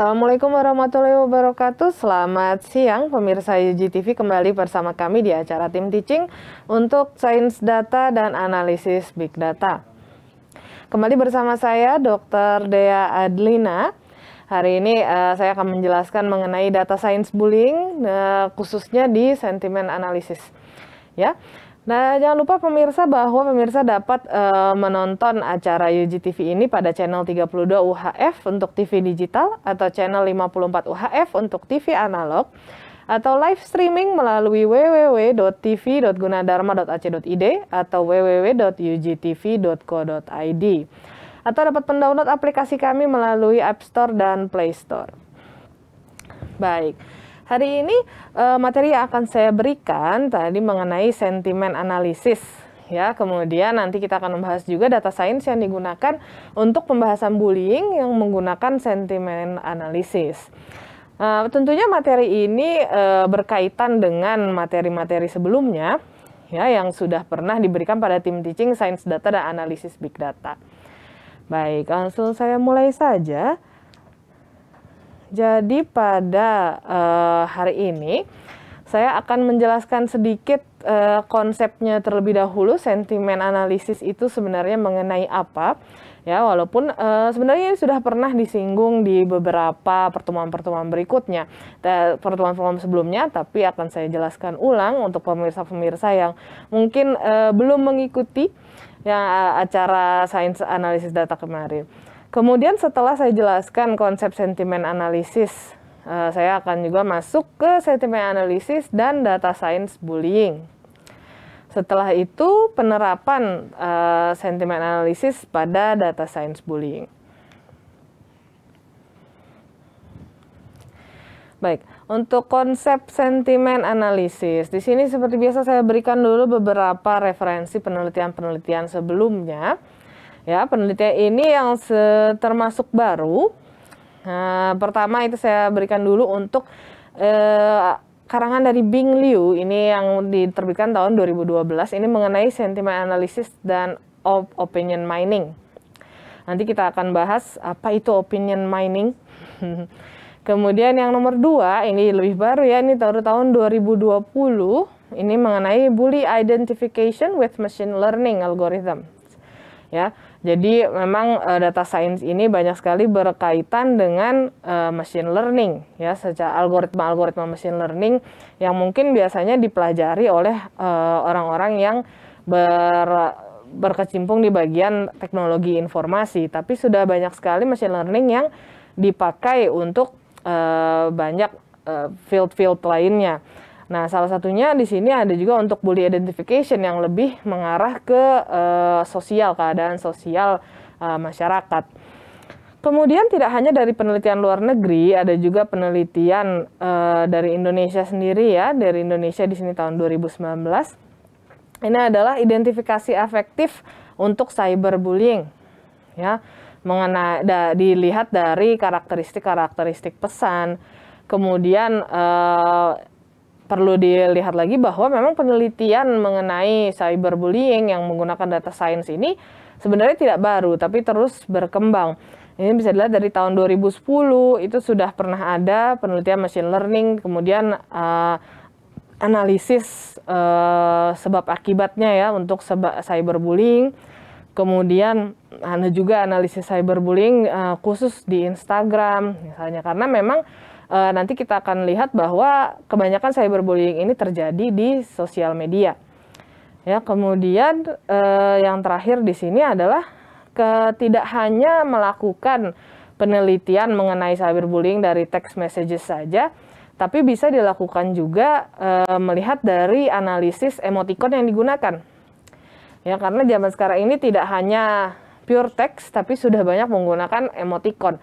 Assalamualaikum warahmatullahi wabarakatuh. Selamat siang pemirsa UGTV kembali bersama kami di acara tim teaching untuk sains data dan analisis big data. Kembali bersama saya Dr. Dea Adlina. Hari ini uh, saya akan menjelaskan mengenai data science bullying uh, khususnya di sentimen analisis. Ya. Nah, jangan lupa pemirsa bahwa pemirsa dapat uh, menonton acara UGTV ini pada channel 32 UHF untuk TV digital atau channel 54 UHF untuk TV analog atau live streaming melalui www.tv.gunadarma.ac.id atau www.ugtv.co.id atau dapat pendownload aplikasi kami melalui App Store dan Play Store. Baik. Hari ini eh, materi yang akan saya berikan tadi mengenai sentimen analisis ya. Kemudian nanti kita akan membahas juga data sains yang digunakan untuk pembahasan bullying yang menggunakan sentimen analisis. Uh, tentunya materi ini uh, berkaitan dengan materi-materi sebelumnya ya yang sudah pernah diberikan pada tim teaching sains data dan analisis big data. Baik, langsung saya mulai saja. Jadi pada uh, hari ini saya akan menjelaskan sedikit uh, konsepnya terlebih dahulu. Sentimen analisis itu sebenarnya mengenai apa? Ya, walaupun uh, sebenarnya ini sudah pernah disinggung di beberapa pertemuan-pertemuan berikutnya, pertemuan-pertemuan sebelumnya, tapi akan saya jelaskan ulang untuk pemirsa-pemirsa yang mungkin uh, belum mengikuti ya acara sains analisis data kemarin. Kemudian setelah saya jelaskan konsep sentimen analisis, eh, saya akan juga masuk ke sentimen analisis dan data science bullying. Setelah itu penerapan eh, sentimen analisis pada data science bullying. Baik, untuk konsep sentimen analisis, di sini seperti biasa saya berikan dulu beberapa referensi penelitian-penelitian sebelumnya Ya, penelitian ini yang termasuk baru. Nah, pertama itu saya berikan dulu untuk eh, karangan dari Bing Liu ini yang diterbitkan tahun 2012 ini mengenai sentimen analisis dan opinion mining. Nanti kita akan bahas apa itu opinion mining. Kemudian yang nomor dua, ini lebih baru ya, ini tahun tahun 2020, ini mengenai bully identification with machine learning algorithm. Ya, jadi memang uh, data science ini banyak sekali berkaitan dengan uh, machine learning ya secara algoritma-algoritma machine learning yang mungkin biasanya dipelajari oleh orang eh, orang-orang yang ber berkecimpung di bagian teknologi informasi, tapi sudah banyak sekali machine learning yang dipakai untuk uh, banyak field field-field lainnya. Nah, salah satunya di sini ada juga untuk bully identification yang lebih mengarah ke uh, sosial, keadaan sosial uh, masyarakat. Kemudian tidak hanya dari penelitian luar negeri, ada juga penelitian uh, dari Indonesia sendiri ya, dari Indonesia di sini tahun 2019. Ini adalah identifikasi efektif untuk cyberbullying. Ya, mengenai da, dilihat dari karakteristik-karakteristik pesan, kemudian perlu dilihat lagi bahwa memang penelitian mengenai cyberbullying yang menggunakan data sains ini sebenarnya tidak baru tapi terus berkembang. Ini bisa dilihat dari tahun 2010 itu sudah pernah ada penelitian machine learning kemudian uh, analisis uh, sebab akibatnya ya untuk sebab cyberbullying. Kemudian ada juga analisis cyberbullying uh, khusus di Instagram misalnya karena memang uh, nanti kita akan lihat bahwa kebanyakan cyberbullying ini terjadi di sosial media. Ya, kemudian uh, yang terakhir di sini adalah ketidak tidak hanya melakukan penelitian mengenai cyberbullying dari text messages saja, tapi bisa dilakukan juga e, melihat dari analisis emoticon yang digunakan. Ya, karena zaman sekarang ini tidak hanya pure text, tapi sudah banyak menggunakan emoticon.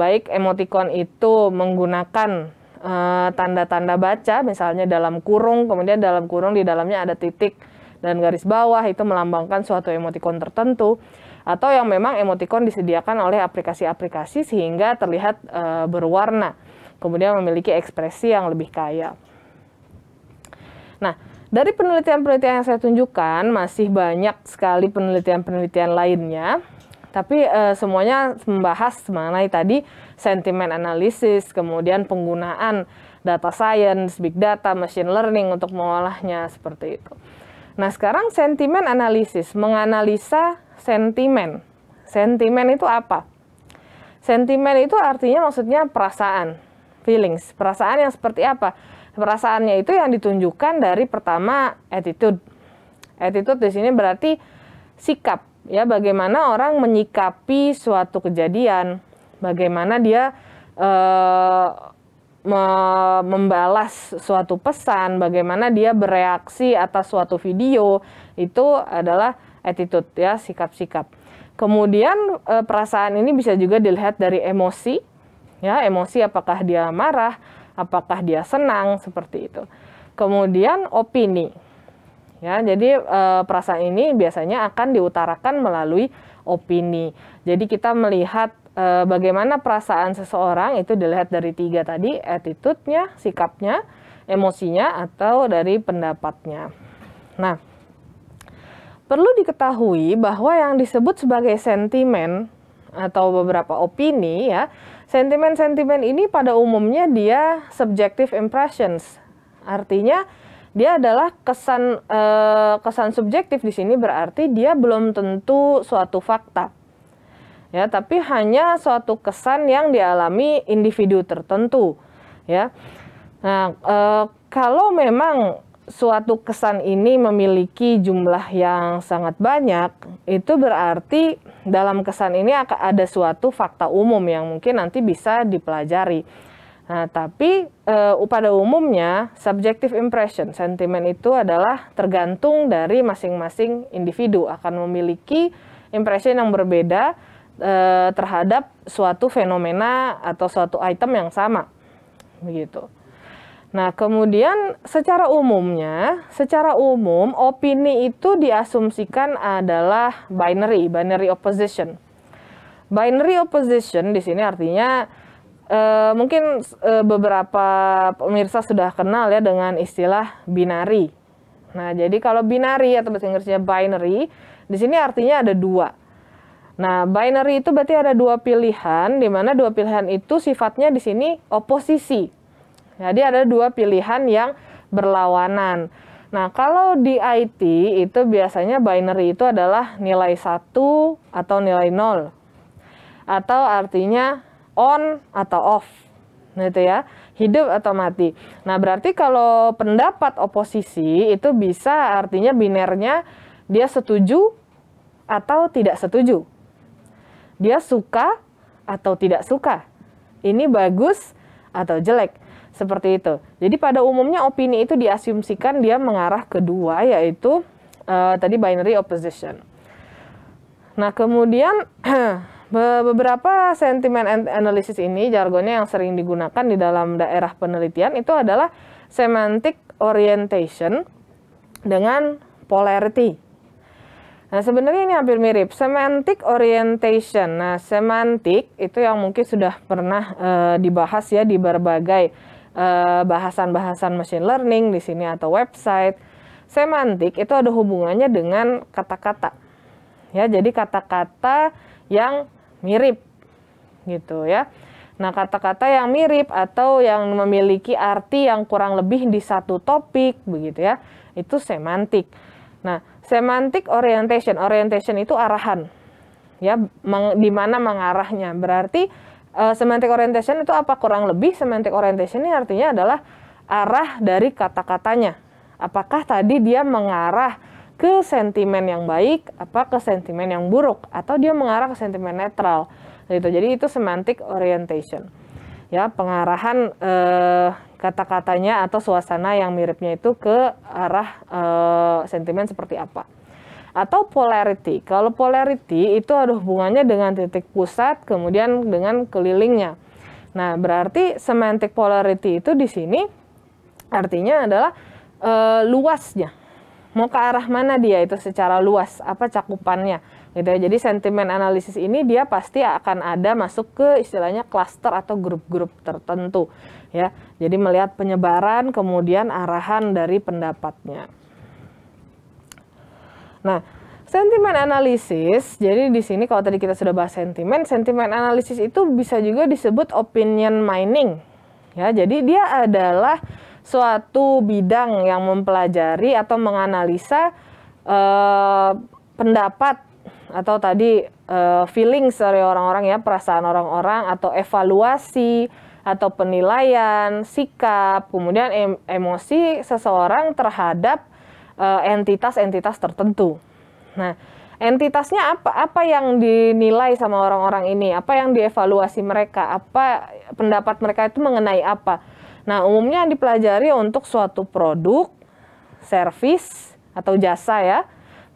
Baik emoticon itu menggunakan eh, tanda-tanda uh, baca, misalnya dalam kurung, kemudian dalam kurung di dalamnya ada titik dan garis bawah itu melambangkan suatu emoticon tertentu, atau yang memang emoticon disediakan oleh aplikasi-aplikasi sehingga terlihat eh, berwarna, kemudian memiliki ekspresi yang lebih kaya. Nah, dari penelitian-penelitian yang saya tunjukkan, masih banyak sekali penelitian-penelitian lainnya tapi uh, semuanya membahas mengenai tadi sentimen analisis, kemudian penggunaan data science, big data, machine learning untuk mengolahnya seperti itu. Nah, sekarang sentimen analisis, menganalisa sentimen. Sentimen itu apa? Sentimen itu artinya maksudnya perasaan, feelings. Perasaan yang seperti apa? Perasaannya itu yang ditunjukkan dari pertama attitude. Attitude di sini berarti sikap, ya bagaimana orang menyikapi suatu kejadian, bagaimana dia eh, me membalas suatu pesan, bagaimana dia bereaksi atas suatu video, itu adalah attitude ya, sikap-sikap. Kemudian eh, perasaan ini bisa juga dilihat dari emosi, ya emosi apakah dia marah, apakah dia senang seperti itu. Kemudian opini Ya, jadi e, perasaan ini biasanya akan diutarakan melalui opini. Jadi kita melihat e, bagaimana perasaan seseorang itu dilihat dari tiga tadi, attitude-nya, sikapnya, emosinya, atau dari pendapatnya. Nah, perlu diketahui bahwa yang disebut sebagai sentimen atau beberapa opini ya, sentimen-sentimen ini pada umumnya dia subjective impressions. Artinya dia adalah kesan eh, kesan subjektif di sini berarti dia belum tentu suatu fakta. Ya, tapi hanya suatu kesan yang dialami individu tertentu, ya. Nah, e, kalau memang suatu kesan ini memiliki jumlah yang sangat banyak, itu berarti dalam kesan ini ada suatu fakta umum yang mungkin nanti bisa dipelajari. Nah, tapi e, pada umumnya subjective impression, sentimen itu adalah tergantung dari masing-masing individu akan memiliki impression yang berbeda e, terhadap suatu fenomena atau suatu item yang sama. Begitu. Nah, kemudian secara umumnya, secara umum opini itu diasumsikan adalah binary, binary opposition. Binary opposition di sini artinya Uh, mungkin uh, beberapa pemirsa sudah kenal ya dengan istilah binari. Nah, jadi kalau binari atau bahasa Inggrisnya binary, di sini artinya ada dua. Nah, binary itu berarti ada dua pilihan, di mana dua pilihan itu sifatnya di sini oposisi. Jadi ada dua pilihan yang berlawanan. Nah, kalau di IT itu biasanya binary itu adalah nilai satu atau nilai nol. Atau artinya on atau off gitu ya hidup atau mati. Nah berarti kalau pendapat oposisi itu bisa artinya binernya dia setuju atau tidak setuju, dia suka atau tidak suka, ini bagus atau jelek seperti itu. Jadi pada umumnya opini itu diasumsikan dia mengarah kedua yaitu uh, tadi binary opposition. Nah kemudian Beberapa sentimen analisis ini jargonnya yang sering digunakan di dalam daerah penelitian itu adalah semantic orientation dengan polarity. Nah, sebenarnya ini hampir mirip. Semantic orientation. Nah, semantik itu yang mungkin sudah pernah e, dibahas ya di berbagai eh, bahasan-bahasan e, machine learning di sini atau website. Semantik itu ada hubungannya dengan kata-kata. Ya, jadi kata-kata yang mirip gitu ya. Nah, kata-kata yang mirip atau yang memiliki arti yang kurang lebih di satu topik begitu ya. Itu semantik. Nah, semantik orientation, orientation itu arahan. Ya, di mana mengarahnya. Berarti uh, semantik orientation itu apa kurang lebih semantik orientation ini artinya adalah arah dari kata-katanya. Apakah tadi dia mengarah ke sentimen yang baik apa ke sentimen yang buruk atau dia mengarah ke sentimen netral gitu jadi itu semantic orientation ya pengarahan eh, kata-katanya atau suasana yang miripnya itu ke arah eh, sentimen seperti apa atau polarity kalau polarity itu ada hubungannya dengan titik pusat kemudian dengan kelilingnya nah berarti semantic polarity itu di sini artinya adalah eh, luasnya mau ke arah mana dia itu secara luas apa cakupannya gitu ya. jadi sentimen analisis ini dia pasti akan ada masuk ke istilahnya cluster atau grup-grup tertentu ya jadi melihat penyebaran kemudian arahan dari pendapatnya nah sentimen analisis jadi di sini kalau tadi kita sudah bahas sentimen sentimen analisis itu bisa juga disebut opinion mining ya jadi dia adalah suatu bidang yang mempelajari atau menganalisa eh, pendapat atau tadi eh, feeling dari orang-orang ya perasaan orang-orang atau evaluasi atau penilaian sikap kemudian em emosi seseorang terhadap eh, entitas-entitas eh, tertentu. Nah entitasnya apa apa yang dinilai sama orang-orang ini apa yang dievaluasi mereka apa pendapat mereka itu mengenai apa Nah, umumnya yang dipelajari untuk suatu produk, servis, atau jasa ya.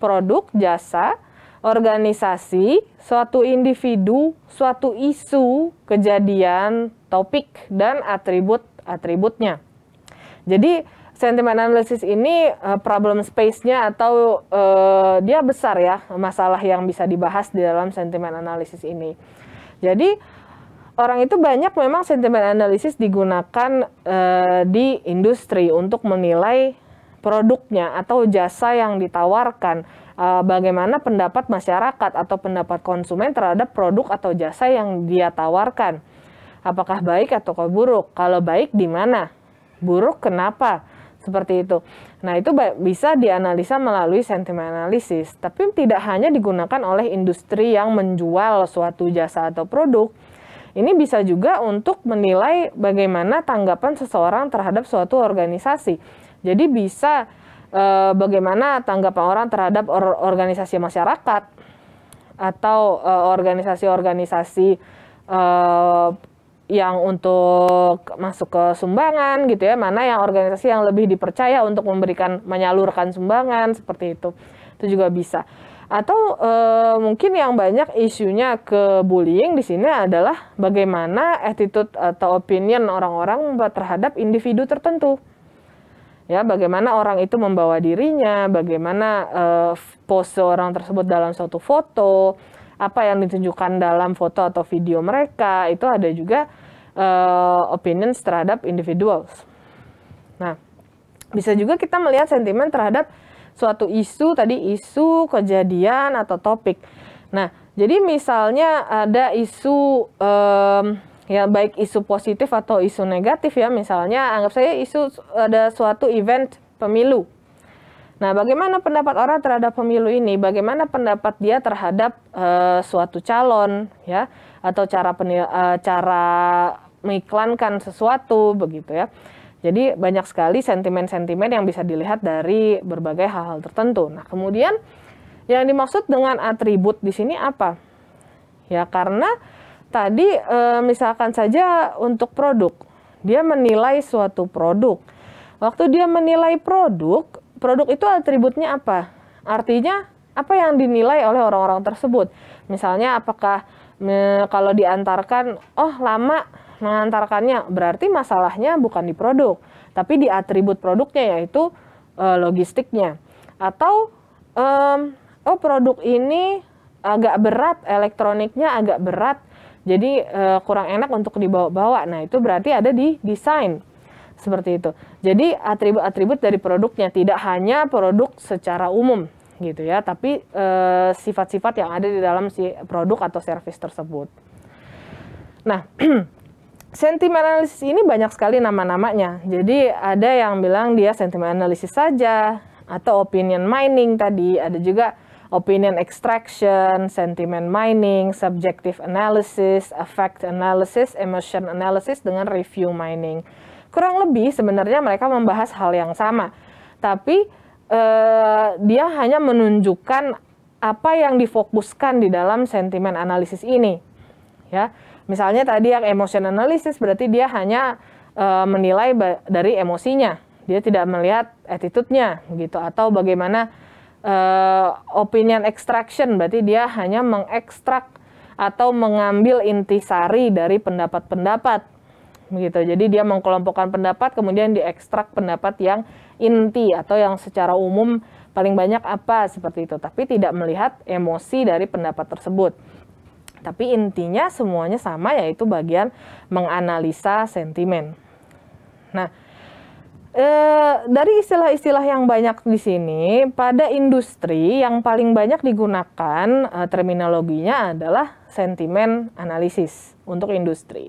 Produk, jasa, organisasi, suatu individu, suatu isu, kejadian, topik, dan atribut-atributnya. Jadi, sentiment analysis ini eh, problem space-nya atau uh, dia besar ya masalah yang bisa dibahas di dalam sentiment analysis ini. Jadi, orang itu banyak memang sentimen analisis digunakan uh, di industri untuk menilai produknya atau jasa yang ditawarkan uh, bagaimana pendapat masyarakat atau pendapat konsumen terhadap produk atau jasa yang dia tawarkan apakah baik atau buruk kalau baik di mana buruk kenapa seperti itu. Nah, itu bisa dianalisa melalui sentimen analisis, tapi tidak hanya digunakan oleh industri yang menjual suatu jasa atau produk, ini bisa juga untuk menilai bagaimana tanggapan seseorang terhadap suatu organisasi. Jadi bisa e, bagaimana tanggapan orang terhadap or, organisasi masyarakat atau eh, organisasi-organisasi e, yang untuk masuk ke sumbangan gitu ya, mana yang organisasi yang lebih dipercaya untuk memberikan menyalurkan sumbangan seperti itu. Itu juga bisa atau e, mungkin yang banyak isunya ke bullying di sini adalah bagaimana attitude atau opinion orang-orang terhadap individu tertentu. Ya, bagaimana orang itu membawa dirinya, bagaimana e, pose orang tersebut dalam suatu foto, apa yang ditunjukkan dalam foto atau video mereka, itu ada juga e, opinions terhadap individuals. Nah, bisa juga kita melihat sentimen terhadap suatu isu tadi isu kejadian atau topik. Nah, jadi misalnya ada isu um, ya baik isu positif atau isu negatif ya misalnya anggap saya isu ada suatu event pemilu. Nah, bagaimana pendapat orang terhadap pemilu ini? Bagaimana pendapat dia terhadap uh, suatu calon ya atau cara uh, cara mengiklankan sesuatu begitu ya. Jadi banyak sekali sentimen-sentimen yang bisa dilihat dari berbagai hal-hal tertentu. Nah, kemudian yang dimaksud dengan atribut di sini apa? Ya, karena tadi eh, misalkan saja untuk produk, dia menilai suatu produk. Waktu dia menilai produk, produk itu atributnya apa? Artinya apa yang dinilai oleh orang-orang tersebut? Misalnya apakah kalau diantarkan, oh lama mengantarkannya berarti masalahnya bukan di produk, tapi di atribut produknya yaitu e, logistiknya. Atau e, oh produk ini agak berat, elektroniknya agak berat, jadi e, kurang enak untuk dibawa-bawa. Nah itu berarti ada di desain seperti itu. Jadi atribut-atribut dari produknya tidak hanya produk secara umum gitu ya, tapi eh, sifat-sifat e, yang ada di dalam si produk atau service tersebut. Nah, sentimen analisis ini banyak sekali nama-namanya. Jadi ada yang bilang dia sentimen analisis saja atau opinion mining tadi, ada juga opinion extraction, sentiment mining, subjective analysis, effect analysis, emotion analysis dengan review mining. Kurang lebih sebenarnya mereka membahas hal yang sama. Tapi eh, dia hanya menunjukkan apa yang difokuskan di dalam sentimen analisis ini. Ya. Misalnya tadi yang emotion analysis berarti dia hanya e, menilai dari emosinya, dia tidak melihat attitude-nya gitu atau bagaimana e, opinion extraction berarti dia hanya mengekstrak atau mengambil intisari dari pendapat-pendapat begitu. Jadi dia mengkelompokkan pendapat kemudian diekstrak pendapat yang inti atau yang secara umum paling banyak apa seperti itu, tapi tidak melihat emosi dari pendapat tersebut. Tapi intinya semuanya sama yaitu bagian menganalisa sentimen. Nah, e, dari istilah-istilah yang banyak di sini, pada industri yang paling banyak digunakan e, terminologinya adalah sentimen analisis untuk industri.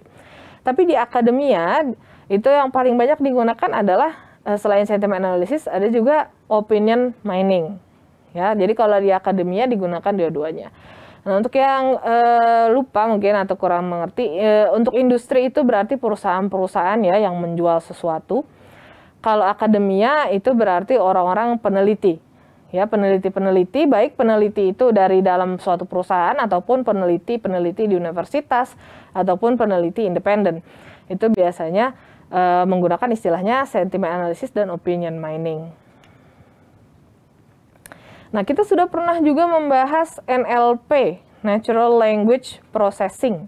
Tapi di akademia itu yang paling banyak digunakan adalah e, selain sentimen analisis ada juga opinion mining. Ya, jadi kalau di akademia digunakan dua-duanya. Nah, untuk yang e, lupa mungkin atau kurang mengerti, e, untuk industri itu berarti perusahaan-perusahaan ya yang menjual sesuatu. Kalau akademia itu berarti orang-orang peneliti. Ya, peneliti-peneliti baik peneliti itu dari dalam suatu perusahaan ataupun peneliti-peneliti di universitas ataupun peneliti independen. Itu biasanya e, menggunakan istilahnya sentiment analysis dan opinion mining. Nah, kita sudah pernah juga membahas NLP, Natural Language Processing.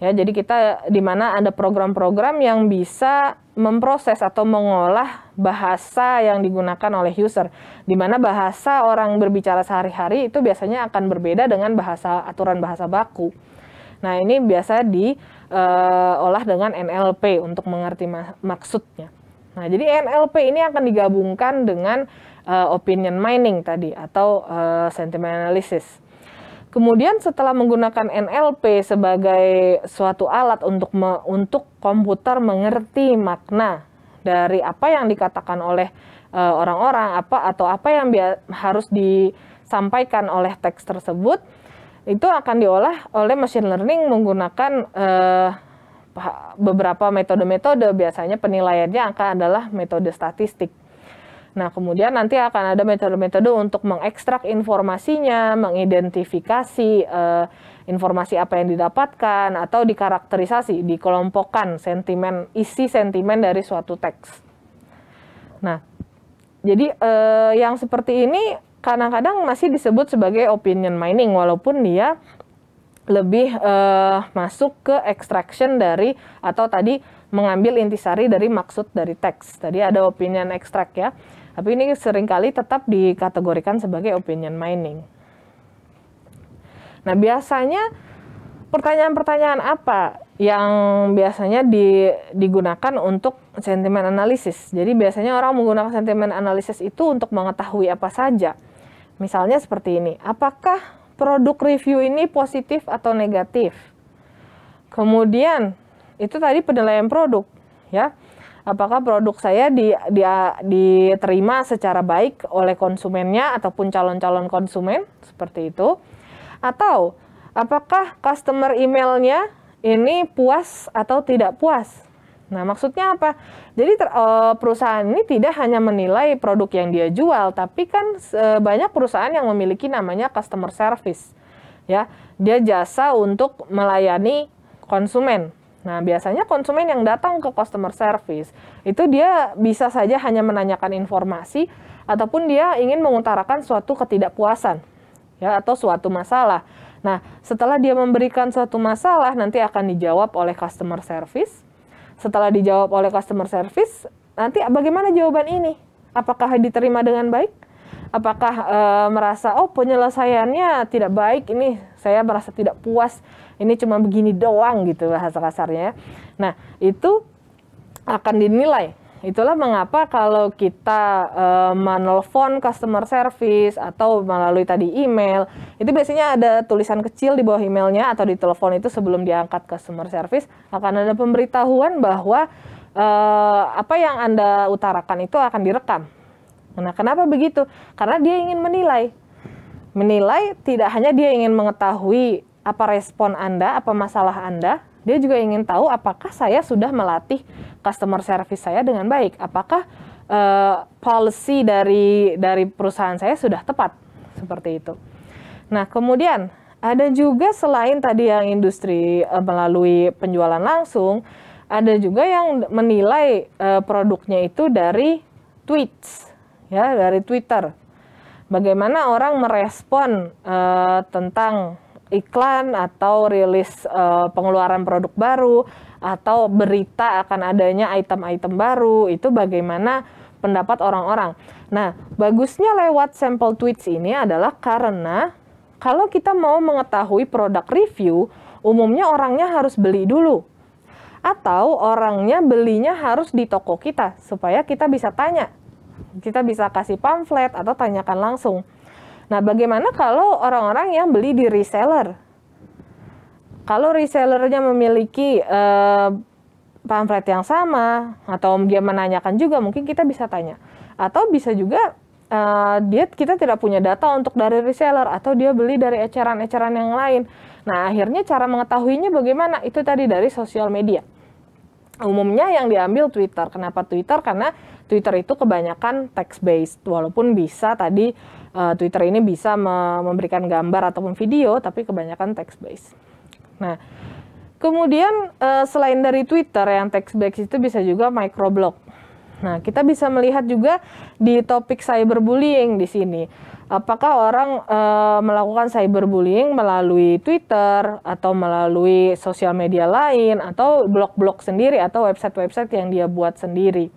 Ya, jadi kita di mana ada program-program yang bisa memproses atau mengolah bahasa yang digunakan oleh user. Di mana bahasa orang berbicara sehari-hari itu biasanya akan berbeda dengan bahasa aturan bahasa baku. Nah, ini biasa diolah eh, uh, dengan NLP untuk mengerti ma maksudnya. Nah, jadi NLP ini akan digabungkan dengan uh, opinion mining tadi atau uh, eh, sentiment analysis. Kemudian setelah menggunakan NLP sebagai suatu alat untuk me, untuk komputer mengerti makna dari apa yang dikatakan oleh eh, orang-orang uh, apa atau apa yang harus disampaikan oleh teks tersebut itu akan diolah oleh machine learning menggunakan uh, beberapa metode-metode biasanya penilaiannya akan adalah metode statistik Nah, kemudian nanti akan ada metode-metode untuk mengekstrak informasinya, mengidentifikasi uh, informasi apa yang didapatkan, atau dikarakterisasi, dikelompokkan sentimen, isi sentimen dari suatu teks. Nah, jadi uh, yang seperti ini kadang-kadang masih disebut sebagai opinion mining, walaupun dia lebih uh, masuk ke extraction dari atau tadi mengambil intisari dari maksud dari teks. Tadi ada opinion extract ya. Tapi ini seringkali tetap dikategorikan sebagai opinion mining. Nah, biasanya pertanyaan-pertanyaan apa yang biasanya di, digunakan untuk sentimen analisis. Jadi biasanya orang menggunakan sentimen analisis itu untuk mengetahui apa saja. Misalnya seperti ini, apakah produk review ini positif atau negatif? Kemudian itu tadi penilaian produk, ya apakah produk saya di, di, diterima secara baik oleh konsumennya ataupun calon-calon konsumen seperti itu atau apakah customer emailnya ini puas atau tidak puas nah maksudnya apa jadi ter, eh, perusahaan ini tidak hanya menilai produk yang dia jual tapi kan eh, banyak perusahaan yang memiliki namanya customer service ya dia jasa untuk melayani konsumen Nah, biasanya konsumen yang datang ke customer service itu dia bisa saja hanya menanyakan informasi ataupun dia ingin mengutarakan suatu ketidakpuasan ya atau suatu masalah. Nah, setelah dia memberikan suatu masalah nanti akan dijawab oleh customer service. Setelah dijawab oleh customer service, nanti bagaimana jawaban ini? Apakah diterima dengan baik? Apakah e, merasa oh penyelesaiannya tidak baik ini, saya merasa tidak puas ini cuma begini doang gitu bahasa kasarnya. Nah, itu akan dinilai Itulah mengapa kalau kita e, menelpon customer service atau melalui tadi email, itu biasanya ada tulisan kecil di bawah emailnya atau di telepon itu sebelum diangkat customer service akan ada pemberitahuan bahwa e, apa yang Anda utarakan itu akan direkam. Nah, kenapa begitu? Karena dia ingin menilai. Menilai tidak hanya dia ingin mengetahui apa respon Anda, apa masalah Anda. Dia juga ingin tahu apakah saya sudah melatih customer service saya dengan baik, apakah uh, policy dari dari perusahaan saya sudah tepat seperti itu. Nah, kemudian ada juga selain tadi yang industri uh, melalui penjualan langsung, ada juga yang menilai uh, produknya itu dari tweets ya, dari Twitter. Bagaimana orang merespon uh, tentang iklan atau rilis uh, pengeluaran produk baru atau berita akan adanya item-item baru itu bagaimana pendapat orang-orang. Nah, bagusnya lewat sampel tweets ini adalah karena kalau kita mau mengetahui produk review, umumnya orangnya harus beli dulu. Atau orangnya belinya harus di toko kita supaya kita bisa tanya. Kita bisa kasih pamflet atau tanyakan langsung. Nah, bagaimana kalau orang-orang yang beli di reseller? Kalau resellernya memiliki uh, pamflet yang sama atau dia menanyakan juga, mungkin kita bisa tanya. Atau bisa juga uh, dia kita tidak punya data untuk dari reseller atau dia beli dari eceran-eceran yang lain. Nah, akhirnya cara mengetahuinya bagaimana? Itu tadi dari sosial media. Umumnya yang diambil Twitter. Kenapa Twitter? Karena Twitter itu kebanyakan text based walaupun bisa tadi uh, Twitter ini bisa me memberikan gambar ataupun video, tapi kebanyakan text based. Nah, kemudian uh, selain dari Twitter yang text based itu bisa juga microblog. Nah, kita bisa melihat juga di topik cyberbullying di sini. Apakah orang e, melakukan cyberbullying melalui Twitter atau melalui sosial media lain atau blog-blog sendiri atau website-website yang dia buat sendiri.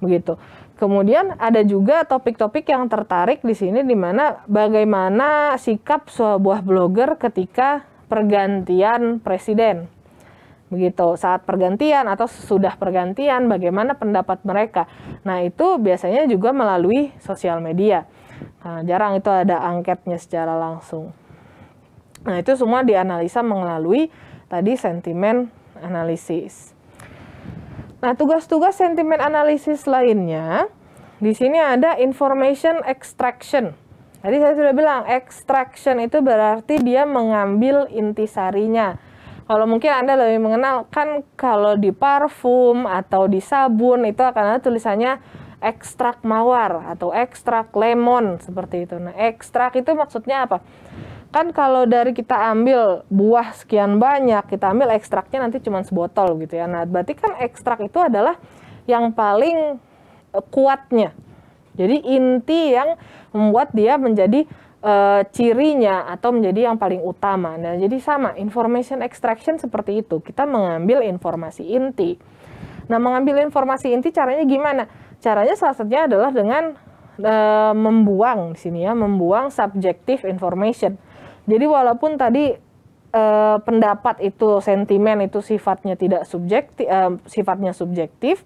Begitu. Kemudian ada juga topik-topik yang tertarik di sini di mana bagaimana sikap sebuah blogger ketika pergantian presiden. Begitu, saat pergantian atau sudah pergantian bagaimana pendapat mereka. Nah, itu biasanya juga melalui sosial media. Nah, jarang itu ada angketnya secara langsung. Nah, itu semua dianalisa melalui tadi sentimen analisis. Nah, tugas-tugas sentimen analisis lainnya, di sini ada information extraction. Jadi saya sudah bilang, extraction itu berarti dia mengambil intisarinya. Kalau mungkin Anda lebih mengenal, kan kalau di parfum atau di sabun itu akan ada tulisannya ekstrak mawar atau ekstrak lemon seperti itu. Nah, ekstrak itu maksudnya apa? kan kalau dari kita ambil buah sekian banyak, kita ambil ekstraknya nanti cuma sebotol gitu ya. Nah, berarti kan ekstrak itu adalah yang paling eh, kuatnya. Jadi inti yang membuat dia menjadi e, cirinya atau menjadi yang paling utama. Nah, jadi sama, information extraction seperti itu. Kita mengambil informasi inti. Nah, mengambil informasi inti caranya gimana? Caranya salah satunya adalah dengan eh, membuang di sini ya, membuang subjective information jadi walaupun tadi eh, pendapat itu sentimen itu sifatnya tidak subjektif eh, sifatnya subjektif,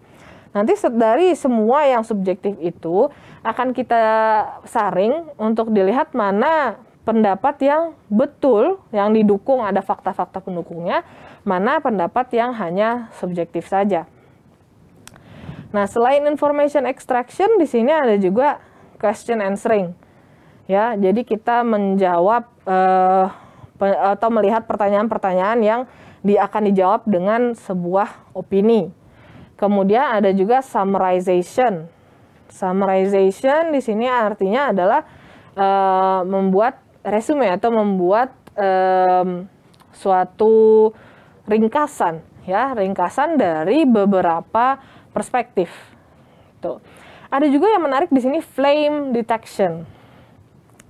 nanti dari semua yang subjektif itu akan kita saring untuk dilihat mana pendapat yang betul yang didukung ada fakta-fakta pendukungnya, mana pendapat yang hanya subjektif saja. Nah, selain information extraction, di sini ada juga question answering. Ya, jadi kita menjawab uh, atau melihat pertanyaan-pertanyaan yang di, akan dijawab dengan sebuah opini. Kemudian ada juga summarization. Summarization di sini artinya adalah uh, membuat resume atau membuat um, suatu ringkasan ya, ringkasan dari beberapa perspektif. Tuh. Ada juga yang menarik di sini flame detection.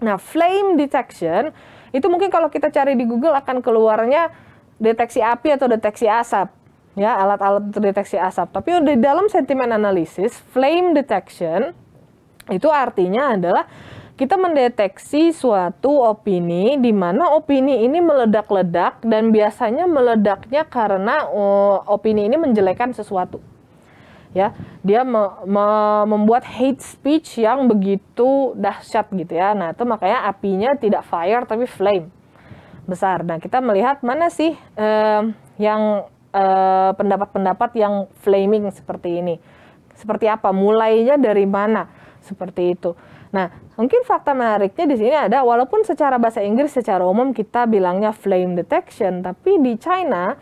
Nah, flame detection itu mungkin kalau kita cari di Google akan keluarnya deteksi api atau deteksi asap. Ya, alat-alat deteksi asap. Tapi di dalam sentimen analisis, flame detection itu artinya adalah kita mendeteksi suatu opini di mana opini ini meledak-ledak dan biasanya meledaknya karena uh, opini ini menjelekkan sesuatu ya dia me me membuat hate speech yang begitu dahsyat gitu ya nah itu makanya apinya tidak fire tapi flame besar nah kita melihat mana sih uh, yang eh, pendapat-pendapat uh, yang flaming seperti ini seperti apa mulainya dari mana seperti itu nah mungkin fakta menariknya di sini ada walaupun secara bahasa Inggris secara umum kita bilangnya flame detection tapi di China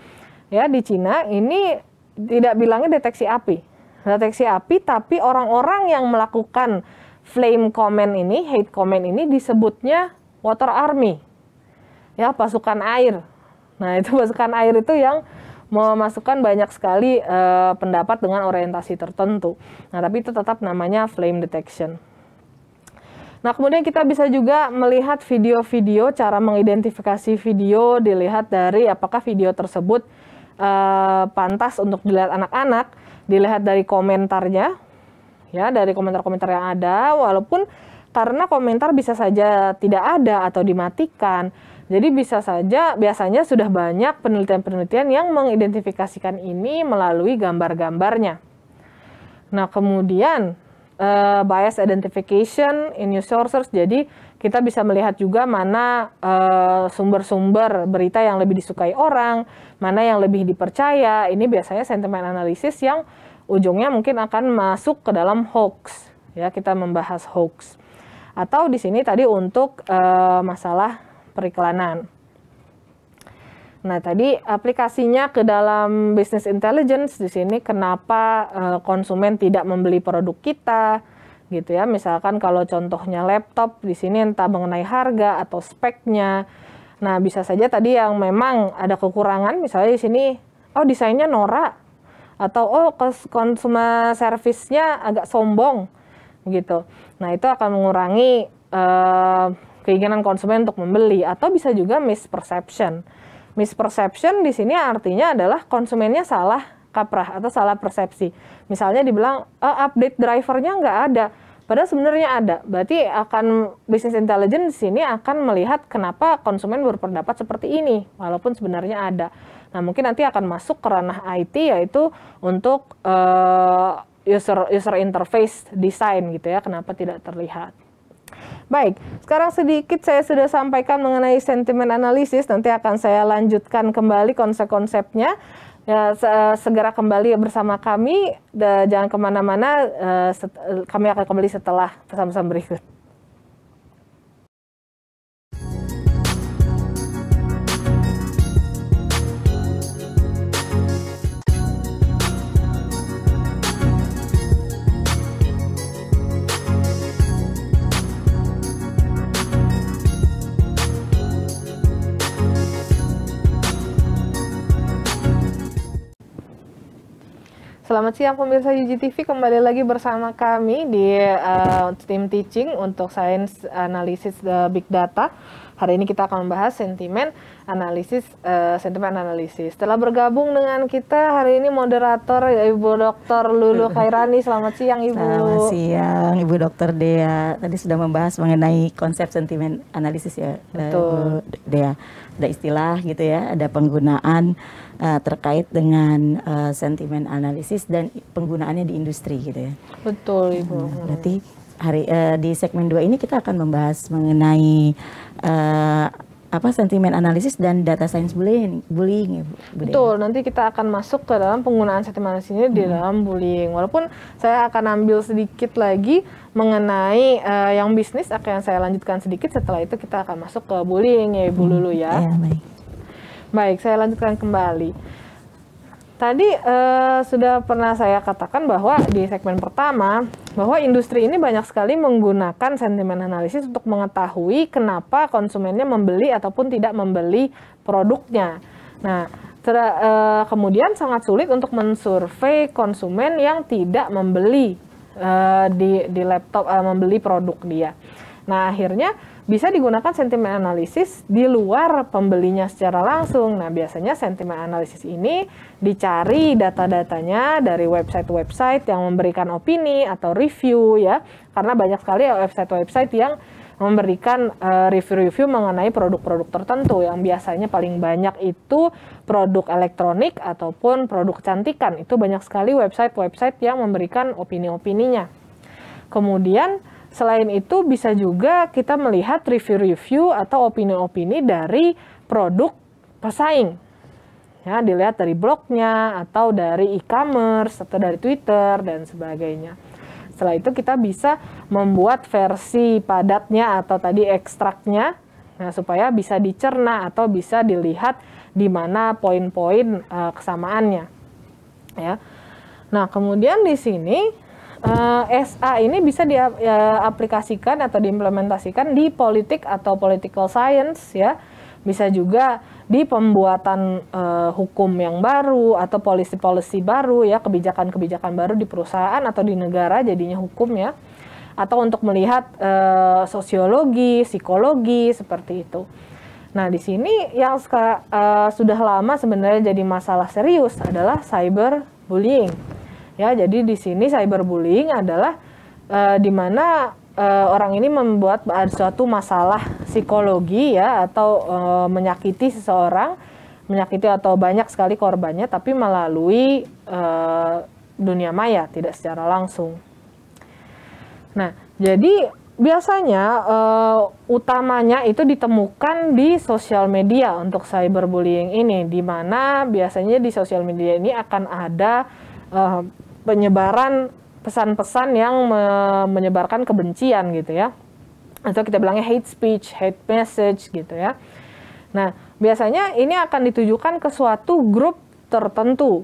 ya di China ini tidak bilangnya deteksi api deteksi api tapi orang-orang yang melakukan flame comment ini hate comment ini disebutnya water army ya pasukan air nah itu pasukan air itu yang memasukkan banyak sekali uh, pendapat dengan orientasi tertentu. Nah, tapi itu tetap namanya flame detection. Nah, kemudian kita bisa juga melihat video-video, cara mengidentifikasi video dilihat dari apakah video tersebut uh, pantas untuk dilihat anak-anak dilihat dari komentarnya ya dari komentar-komentar yang ada walaupun karena komentar bisa saja tidak ada atau dimatikan. Jadi bisa saja biasanya sudah banyak penelitian-penelitian yang mengidentifikasikan ini melalui gambar-gambarnya. Nah, kemudian uh, bias identification in news sources. Jadi kita bisa melihat juga mana eh, sumber-sumber uh, sumber -sumber berita yang lebih disukai orang, mana yang lebih dipercaya. Ini biasanya sentimen analisis yang ujungnya mungkin akan masuk ke dalam hoax. Ya, kita membahas hoax. Atau di sini tadi untuk e, masalah periklanan. Nah, tadi aplikasinya ke dalam business intelligence di sini kenapa e, konsumen tidak membeli produk kita gitu ya. Misalkan kalau contohnya laptop di sini entah mengenai harga atau speknya Nah, bisa saja tadi yang memang ada kekurangan, misalnya di sini, oh desainnya norak, atau oh konsumen servisnya agak sombong, gitu. Nah, itu akan mengurangi uh, keinginan konsumen untuk membeli, atau bisa juga misperception. Misperception di sini artinya adalah konsumennya salah kaprah atau salah persepsi. Misalnya dibilang, oh, update drivernya nggak ada, Padahal sebenarnya ada. Berarti akan bisnis intelligence ini akan melihat kenapa konsumen berpendapat seperti ini, walaupun sebenarnya ada. Nah mungkin nanti akan masuk ke ranah IT yaitu untuk uh, user user interface design gitu ya. Kenapa tidak terlihat? Baik, sekarang sedikit saya sudah sampaikan mengenai sentimen analisis, nanti akan saya lanjutkan kembali konsep-konsepnya. Ya, eh, segera kembali bersama kami. jangan kemana-mana. Eh, eh, kami akan kembali setelah pesan-pesan berikut. Selamat siang pemirsa UGTV, kembali lagi bersama kami di uh, tim teaching untuk Science Analysis the eh, Big Data. Hari ini kita akan membahas sentimen analisis, uh, sentimen analisis. Setelah bergabung dengan kita hari ini moderator Ibu Dr. Lulu Khairani. Selamat siang Ibu. Selamat siang Ibu Dr. Dea. Tadi sudah membahas mengenai konsep sentimen analisis ya Betul. Ibu Dea. Ada istilah gitu ya, ada penggunaan uh, terkait dengan uh, sentimen analisis dan penggunaannya di industri gitu ya. Betul Ibu. Hmm, berarti hari uh, di segmen 2 ini kita akan membahas mengenai uh, apa sentimen analisis dan data science bullying, bullying ya Bu. Betul, nanti kita akan masuk ke dalam penggunaan sentimen analisisnya hmm. di dalam bullying. Walaupun saya akan ambil sedikit lagi mengenai uh, yang bisnis akan saya lanjutkan sedikit setelah itu kita akan masuk ke bullying ya Ibu hmm. Lulu ya. ya baik. Baik, saya lanjutkan kembali. Tadi eh, sudah pernah saya katakan bahwa di segmen pertama bahwa industri ini banyak sekali menggunakan sentimen analisis untuk mengetahui kenapa konsumennya membeli ataupun tidak membeli produknya. Nah, ter, eh, kemudian sangat sulit untuk mensurvei konsumen yang tidak membeli eh, di, di laptop eh, membeli produk dia. Nah, akhirnya bisa digunakan sentimen analisis di luar pembelinya secara langsung. Nah, biasanya sentimen analisis ini dicari data-datanya dari website-website yang memberikan opini atau review ya. Karena banyak sekali website-website yang memberikan eh, review-review uh, mengenai produk-produk tertentu yang biasanya paling banyak itu produk elektronik ataupun produk kecantikan. Itu banyak sekali website-website yang memberikan opini-opininya. Kemudian selain itu bisa juga kita melihat review-review atau opini-opini dari produk pesaing. Ya, dilihat dari blognya atau dari e-commerce atau dari Twitter dan sebagainya. Setelah itu kita bisa membuat versi padatnya atau tadi ekstraknya nah supaya bisa dicerna atau bisa dilihat di mana poin-poin uh, kesamaannya. Ya. Nah, kemudian di sini uh, eh, SA ini bisa diaplikasikan ya, atau diimplementasikan di politik atau political science ya. Bisa juga di pembuatan uh, hukum yang baru atau polisi-polisi baru ya, kebijakan-kebijakan baru di perusahaan atau di negara jadinya hukum ya. Atau untuk melihat uh, sosiologi, psikologi seperti itu. Nah, di sini yang uh, sudah lama sebenarnya jadi masalah serius adalah cyber bullying. Ya, jadi di sini cyberbullying adalah uh, di mana uh, orang ini membuat suatu masalah psikologi ya atau uh, menyakiti seseorang, menyakiti atau banyak sekali korbannya tapi melalui uh, dunia maya, tidak secara langsung. Nah, jadi biasanya uh, utamanya itu ditemukan di sosial media untuk cyberbullying ini, di mana biasanya di sosial media ini akan ada uh, penyebaran pesan-pesan yang me menyebarkan kebencian gitu ya atau kita bilangnya hate speech, hate message gitu ya. Nah, biasanya ini akan ditujukan ke suatu grup tertentu.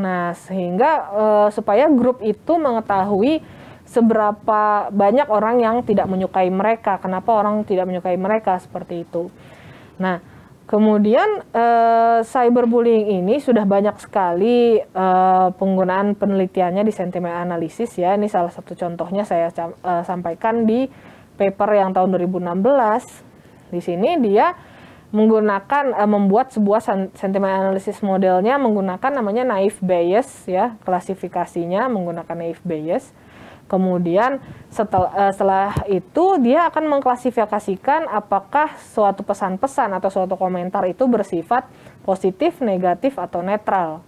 Nah, sehingga e, supaya grup itu mengetahui seberapa banyak orang yang tidak menyukai mereka, kenapa orang tidak menyukai mereka seperti itu. Nah, Kemudian uh, cyberbullying ini sudah banyak sekali uh, penggunaan penelitiannya di sentimen analisis ya. Ini salah satu contohnya saya uh, sampaikan di paper yang tahun 2016. Di sini dia menggunakan uh, membuat sebuah sentimen analisis modelnya menggunakan namanya naive bias ya klasifikasinya menggunakan naive bias Kemudian setelah, eh, uh, setelah itu dia akan mengklasifikasikan apakah suatu pesan-pesan atau suatu komentar itu bersifat positif, negatif atau netral.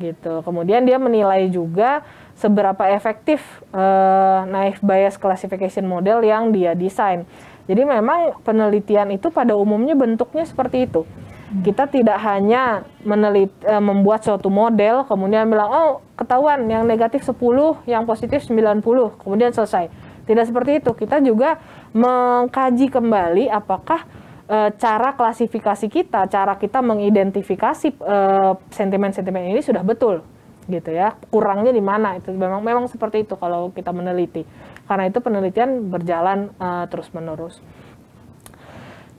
Gitu. Kemudian dia menilai juga seberapa efektif uh, eh, naive bias classification model yang dia desain. Jadi memang penelitian itu pada umumnya bentuknya seperti itu. Kita tidak hanya meneliti uh, eh, membuat suatu model kemudian bilang oh ketahuan yang negatif 10, yang positif 90, kemudian selesai. Tidak seperti itu. Kita juga mengkaji kembali apakah eh, cara klasifikasi kita, cara kita mengidentifikasi eh, sentimen-sentimen ini sudah betul gitu ya. Kurangnya di mana itu memang memang seperti itu kalau kita meneliti. Karena itu penelitian berjalan uh, terus-menerus.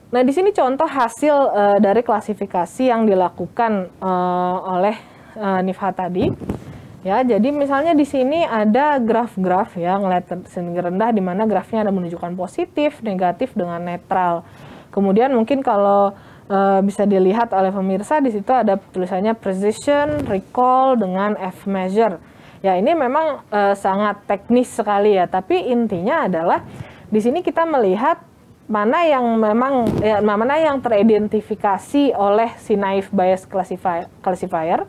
Nah, di sini contoh hasil uh, dari klasifikasi yang dilakukan uh, oleh uh, Nifha tadi. Ya, jadi misalnya di sini ada graf-graf ya, ngelihat sini rendah di mana grafnya ada menunjukkan positif, negatif dengan netral. Kemudian mungkin kalau uh, bisa dilihat oleh pemirsa di situ ada tulisannya precision, recall dengan F measure. Ya, ini memang uh, sangat teknis sekali ya, tapi intinya adalah di sini kita melihat mana yang memang ya, mana yang teridentifikasi oleh si naif bias classifier, classifier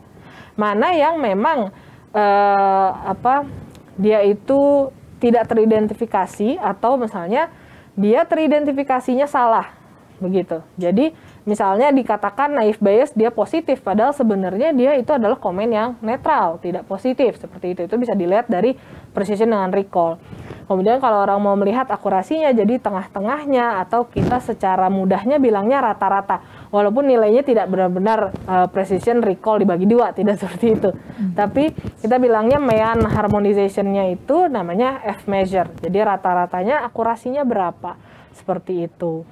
mana yang memang eh, apa dia itu tidak teridentifikasi atau misalnya dia teridentifikasinya salah begitu. Jadi misalnya dikatakan naif bias dia positif padahal sebenarnya dia itu adalah komen yang netral, tidak positif seperti itu. Itu bisa dilihat dari precision dengan recall. Kemudian kalau orang mau melihat akurasinya jadi tengah-tengahnya atau kita secara mudahnya bilangnya rata-rata. Walaupun nilainya tidak benar-benar uh, precision recall dibagi dua, tidak seperti itu. Hmm. Tapi kita bilangnya mean harmonizationnya itu namanya F measure. Jadi rata-ratanya akurasinya berapa seperti itu.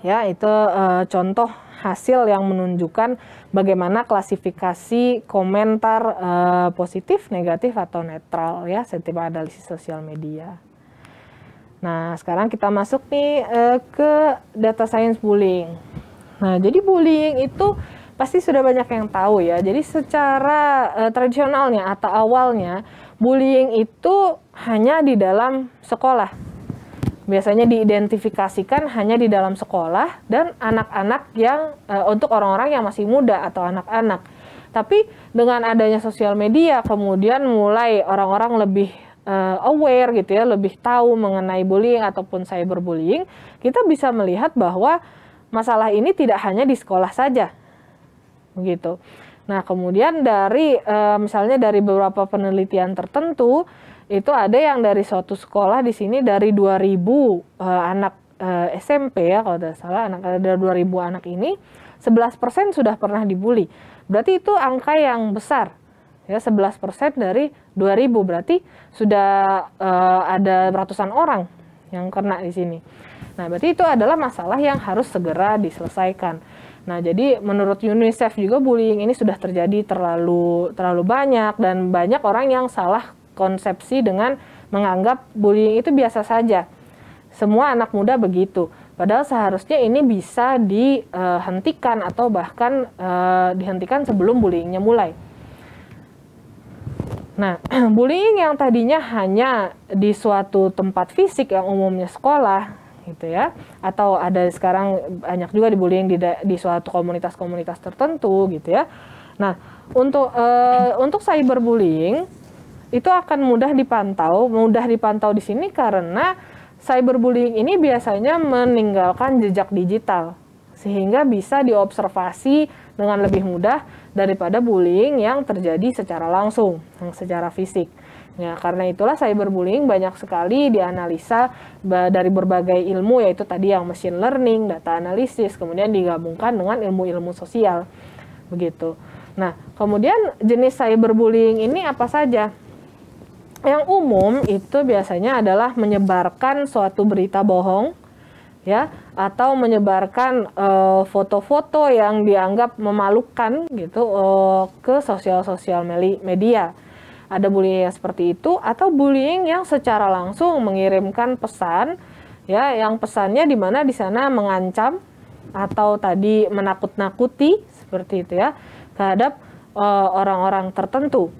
Ya itu uh, contoh hasil yang menunjukkan bagaimana klasifikasi komentar uh, positif, negatif atau netral ya setiap analisis sosial media. Nah, sekarang kita masuk nih uh, ke data science bullying. Nah, jadi bullying itu pasti sudah banyak yang tahu ya. Jadi secara uh, tradisionalnya atau awalnya bullying itu hanya di dalam sekolah biasanya diidentifikasikan hanya di dalam sekolah dan anak-anak yang e, untuk orang-orang yang masih muda atau anak-anak. Tapi dengan adanya sosial media kemudian mulai orang-orang lebih e, aware gitu ya, lebih tahu mengenai bullying ataupun cyberbullying, kita bisa melihat bahwa masalah ini tidak hanya di sekolah saja. Begitu. Nah, kemudian dari e, misalnya dari beberapa penelitian tertentu itu ada yang dari suatu sekolah di sini dari 2000 uh, eh, anak uh, eh, SMP ya kalau tidak salah anak ada eh, 2000 anak ini 11% sudah pernah dibully. Berarti itu angka yang besar. Ya 11% dari 2000 berarti sudah uh, ada ratusan orang yang kena di sini. Nah, berarti itu adalah masalah yang harus segera diselesaikan. Nah, jadi menurut UNICEF juga bullying ini sudah terjadi terlalu terlalu banyak dan banyak orang yang salah miskonsepsi dengan menganggap bullying itu biasa saja. Semua anak muda begitu. Padahal seharusnya ini bisa dihentikan eh, atau bahkan eh, dihentikan sebelum bullyingnya mulai. Nah, bullying yang tadinya hanya di suatu tempat fisik yang umumnya sekolah, gitu ya, atau ada sekarang banyak juga di bullying di, di suatu komunitas-komunitas tertentu, gitu ya. Nah, untuk uh, untuk cyberbullying itu akan mudah dipantau, mudah dipantau di sini karena cyberbullying ini biasanya meninggalkan jejak digital sehingga bisa diobservasi dengan lebih mudah daripada bullying yang terjadi secara langsung, yang secara fisik. ya karena itulah cyberbullying banyak sekali dianalisa dari berbagai ilmu, yaitu tadi yang machine learning, data analisis, kemudian digabungkan dengan ilmu-ilmu sosial. Begitu. Nah, kemudian jenis cyberbullying ini apa saja? yang umum itu biasanya adalah menyebarkan suatu berita bohong ya atau menyebarkan eh, foto-foto uh, yang dianggap memalukan gitu uh, ke sosial-sosial media. Ada bullying yang seperti itu atau bullying yang secara langsung mengirimkan pesan ya yang pesannya di mana di sana mengancam atau tadi menakut-nakuti seperti itu ya terhadap eh, orang-orang uh, orang -orang tertentu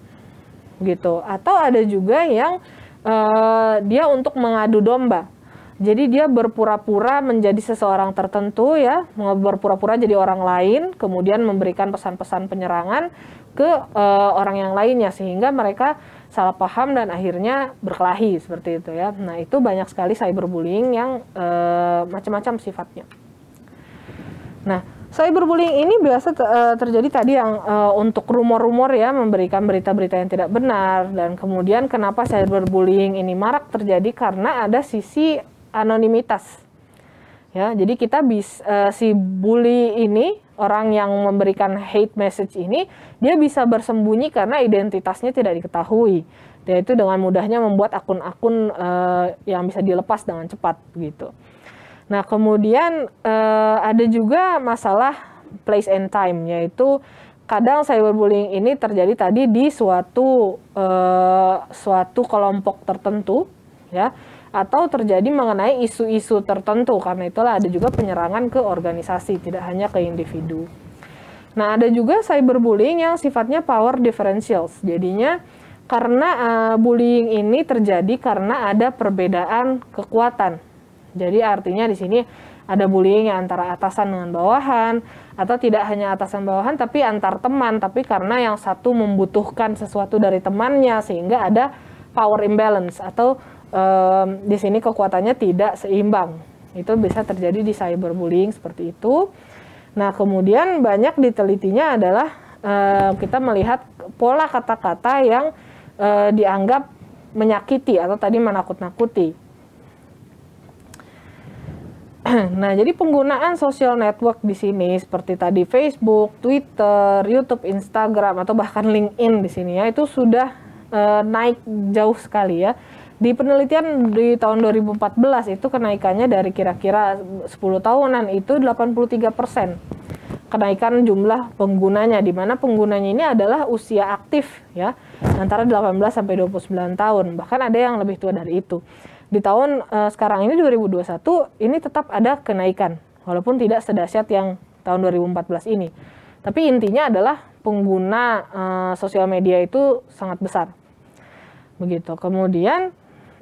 gitu atau ada juga yang uh, dia untuk mengadu domba jadi dia berpura-pura menjadi seseorang tertentu ya, berpura-pura jadi orang lain, kemudian memberikan pesan-pesan penyerangan ke uh, orang yang lainnya sehingga mereka salah paham dan akhirnya berkelahi seperti itu ya. Nah itu banyak sekali cyberbullying yang uh, macam-macam sifatnya. Nah Cyberbullying ini biasa eh, terjadi tadi yang uh, untuk rumor-rumor ya memberikan berita-berita yang tidak benar dan kemudian kenapa cyberbullying ini marak terjadi karena ada sisi anonimitas. Ya, jadi kita bisa uh, eh, si bully ini orang yang memberikan hate message ini dia bisa bersembunyi karena identitasnya tidak diketahui. Dia itu dengan mudahnya membuat akun-akun uh, yang bisa dilepas dengan cepat gitu. Nah, kemudian eh, ada juga masalah place and time, yaitu kadang cyberbullying ini terjadi tadi di suatu eh, suatu kelompok tertentu, ya, atau terjadi mengenai isu-isu tertentu. Karena itulah ada juga penyerangan ke organisasi, tidak hanya ke individu. Nah, ada juga cyberbullying yang sifatnya power differentials. Jadinya karena uh, bullying ini terjadi karena ada perbedaan kekuatan jadi artinya di sini ada bullying antara atasan dengan bawahan atau tidak hanya atasan bawahan tapi antar teman tapi karena yang satu membutuhkan sesuatu dari temannya sehingga ada power imbalance atau um, di sini kekuatannya tidak seimbang. Itu bisa terjadi di cyberbullying seperti itu. Nah, kemudian banyak ditelitinya adalah kita melihat pola kata-kata yang eh, dianggap menyakiti atau tadi menakut-nakuti. nah, jadi penggunaan social network di sini seperti tadi Facebook, Twitter, YouTube, Instagram atau bahkan LinkedIn di sini ya itu sudah uh, naik jauh sekali ya. Di penelitian di tahun 2014 itu kenaikannya dari kira-kira 10 tahunan itu 83 persen kenaikan jumlah penggunanya di mana penggunanya ini adalah usia aktif ya antara 18 sampai 29 tahun bahkan ada yang lebih tua dari itu. Di tahun uh, sekarang ini 2021 ini tetap ada kenaikan walaupun tidak sedahsyat yang tahun 2014 ini. Tapi intinya adalah pengguna uh, sosial media itu sangat besar. Begitu. Kemudian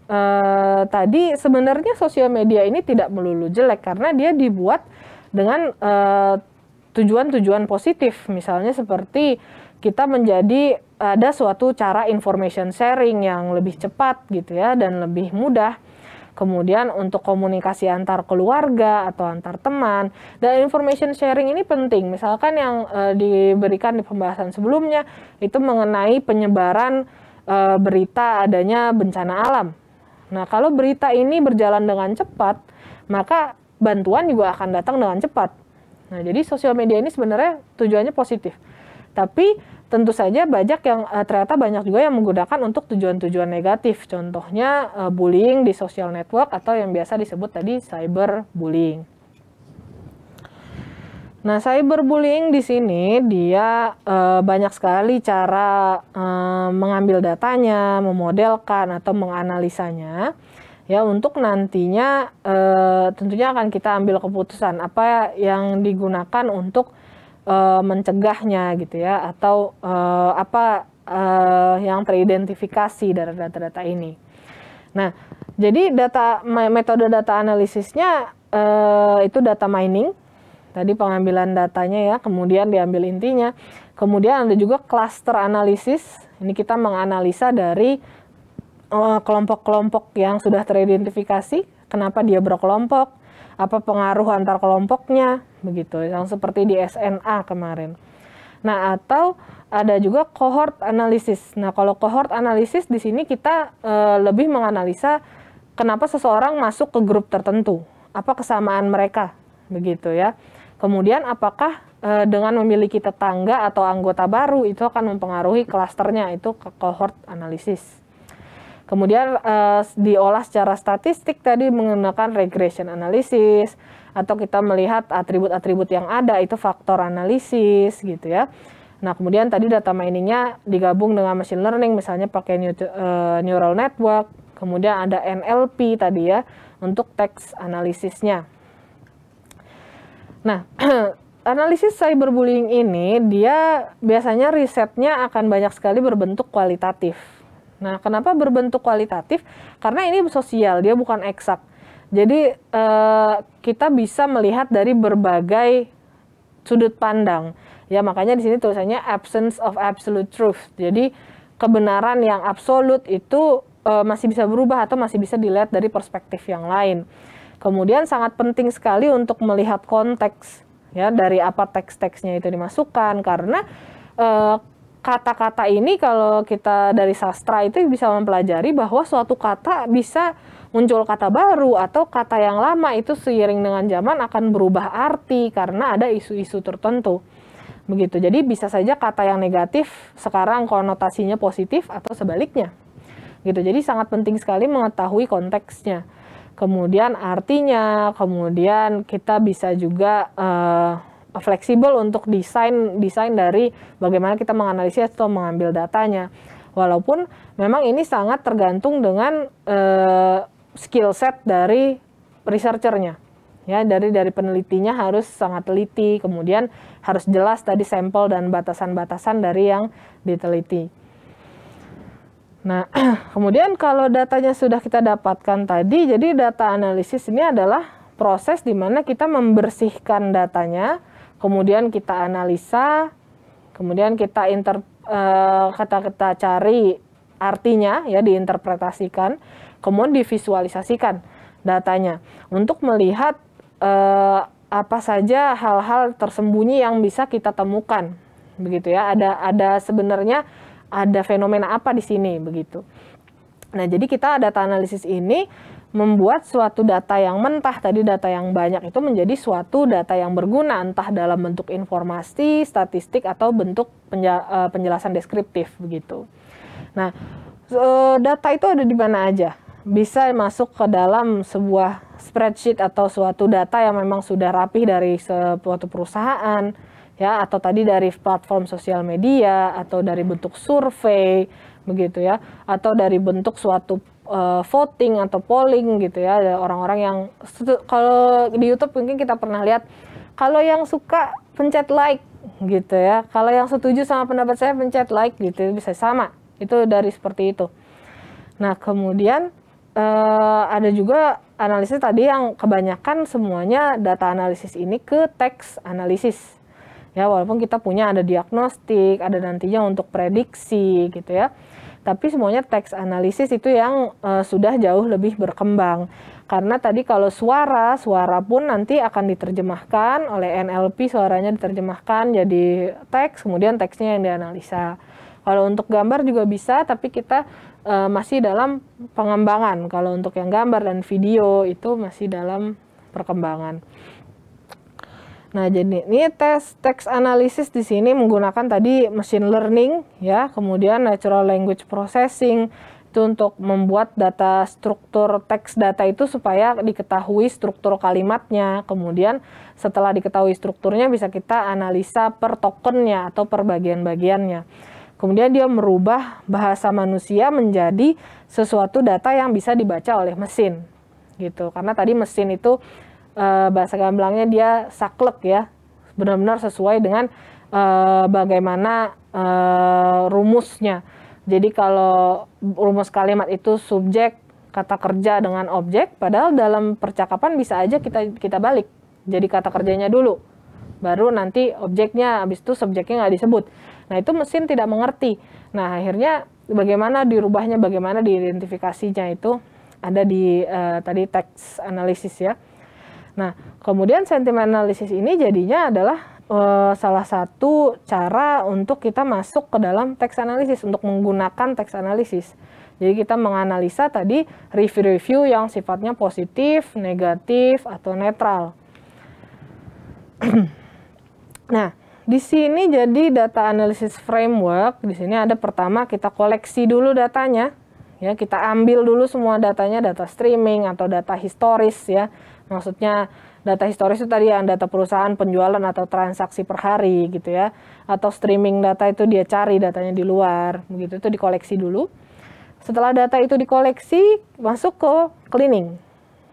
uh, tadi sebenarnya sosial media ini tidak melulu jelek karena dia dibuat dengan tujuan-tujuan positif misalnya seperti kita menjadi ada suatu cara information sharing yang lebih cepat gitu ya dan lebih mudah. Kemudian untuk komunikasi antar keluarga atau antar teman dan information sharing ini penting. Misalkan yang e, diberikan di pembahasan sebelumnya itu mengenai penyebaran e, berita adanya bencana alam. Nah, kalau berita ini berjalan dengan cepat, maka bantuan juga akan datang dengan cepat. Nah, jadi sosial media ini sebenarnya tujuannya positif. Tapi tentu saja banyak yang eh, ternyata banyak juga yang menggunakan untuk tujuan-tujuan negatif. Contohnya eh, bullying di social network atau yang biasa disebut tadi cyber bullying. Nah, cyberbullying di sini dia e, banyak sekali cara e, mengambil datanya, memodelkan atau menganalisanya ya untuk nantinya e, tentunya akan kita ambil keputusan apa yang digunakan untuk uh, mencegahnya gitu ya atau uh, apa uh, yang teridentifikasi dari data-data ini. Nah, jadi data metode data analisisnya uh, itu data mining tadi pengambilan datanya ya, kemudian diambil intinya. Kemudian ada juga cluster analisis. Ini kita menganalisa dari kelompok-kelompok uh, yang sudah teridentifikasi, kenapa dia berkelompok, apa pengaruh antar kelompoknya begitu yang seperti di SNA kemarin. Nah, atau ada juga cohort analysis. Nah, kalau cohort analysis di sini kita e, lebih menganalisa kenapa seseorang masuk ke grup tertentu, apa kesamaan mereka, begitu ya. Kemudian apakah e, dengan memiliki tetangga atau anggota baru itu akan mempengaruhi klasternya itu ke cohort analysis. Kemudian uh, diolah secara statistik tadi menggunakan regression analysis atau kita melihat atribut-atribut yang ada itu faktor analisis gitu ya. Nah, kemudian tadi data miningnya digabung dengan machine learning, misalnya pakai eh, neural network, kemudian ada NLP tadi ya, untuk teks analisisnya. Nah, analisis cyberbullying ini, dia biasanya risetnya akan banyak sekali berbentuk kualitatif Nah, kenapa berbentuk kualitatif? Karena ini sosial, dia bukan eksak. Jadi eh, kita bisa melihat dari berbagai sudut pandang. Ya, makanya di sini tulisannya absence of absolute truth. Jadi kebenaran yang absolut itu eh, masih bisa berubah atau masih bisa dilihat dari perspektif yang lain. Kemudian sangat penting sekali untuk melihat konteks ya dari apa teks-teksnya itu dimasukkan karena eh, kata-kata ini kalau kita dari sastra itu bisa mempelajari bahwa suatu kata bisa muncul kata baru atau kata yang lama itu seiring dengan zaman akan berubah arti karena ada isu-isu tertentu. Begitu. Jadi bisa saja kata yang negatif sekarang konotasinya positif atau sebaliknya. Gitu. Jadi sangat penting sekali mengetahui konteksnya. Kemudian artinya, kemudian kita bisa juga uh, fleksibel untuk desain desain dari bagaimana kita menganalisis atau mengambil datanya. Walaupun memang ini sangat tergantung dengan uh, skill set dari researchernya. Ya, dari dari penelitinya harus sangat teliti, kemudian harus jelas tadi sampel dan batasan-batasan dari yang diteliti. Nah, kemudian kalau datanya sudah kita dapatkan tadi, jadi data analisis ini adalah proses di mana kita membersihkan datanya, kemudian kita analisa, kemudian kita inter kata-kata eh, uh, cari artinya ya diinterpretasikan, kemudian divisualisasikan datanya untuk melihat uh, apa saja hal-hal tersembunyi yang bisa kita temukan begitu ya ada ada sebenarnya ada fenomena apa di sini begitu nah jadi kita data analisis ini membuat suatu data yang mentah tadi data yang banyak itu menjadi suatu data yang berguna entah dalam bentuk informasi, statistik atau bentuk eh, penjelasan deskriptif begitu. Nah, eh, data itu ada di mana aja. Bisa masuk ke dalam sebuah spreadsheet atau suatu data yang memang sudah rapih dari suatu perusahaan ya atau tadi dari platform sosial media atau dari bentuk survei begitu ya atau dari bentuk suatu uh, voting atau polling gitu ya ada orang-orang yang kalau di YouTube mungkin kita pernah lihat kalau yang suka pencet like gitu ya kalau yang setuju sama pendapat saya pencet like gitu bisa sama itu dari seperti itu nah kemudian uh, ada juga analisis tadi yang kebanyakan semuanya data analisis ini ke teks analisis ya walaupun kita punya ada diagnostik ada nantinya untuk prediksi gitu ya tapi semuanya teks analisis itu yang uh, sudah jauh lebih berkembang. Karena tadi kalau suara, suara pun nanti akan diterjemahkan oleh NLP, suaranya diterjemahkan jadi teks, kemudian teksnya yang dianalisa. Kalau untuk gambar juga bisa, tapi kita uh, masih dalam pengembangan. Kalau untuk yang gambar dan video itu masih dalam perkembangan. Nah, jadi ini tes teks analisis di sini menggunakan tadi machine learning ya, kemudian natural language processing itu untuk membuat data struktur teks data itu supaya diketahui struktur kalimatnya. Kemudian setelah diketahui strukturnya bisa kita analisa per tokennya atau per bagian-bagiannya. Kemudian dia merubah bahasa manusia menjadi sesuatu data yang bisa dibaca oleh mesin gitu. Karena tadi mesin itu uh, bahasa gamblangnya dia saklek ya benar-benar sesuai dengan uh, bagaimana uh, rumusnya jadi kalau rumus kalimat itu subjek kata kerja dengan objek padahal dalam percakapan bisa aja kita kita balik jadi kata kerjanya dulu baru nanti objeknya habis itu subjeknya nggak disebut nah itu mesin tidak mengerti nah akhirnya bagaimana dirubahnya bagaimana diidentifikasinya itu ada di uh, tadi teks analisis ya Nah, kemudian sentimen analisis ini jadinya adalah e, salah satu cara untuk kita masuk ke dalam teks analisis untuk menggunakan teks analisis. Jadi kita menganalisa tadi review-review yang sifatnya positif, negatif atau netral. nah, di sini jadi data analysis framework, di sini ada pertama kita koleksi dulu datanya. Ya, kita ambil dulu semua datanya, data streaming atau data historis ya maksudnya data historis itu tadi yang data perusahaan penjualan atau transaksi per hari gitu ya atau streaming data itu dia cari datanya di luar begitu itu dikoleksi dulu setelah data itu dikoleksi masuk ke cleaning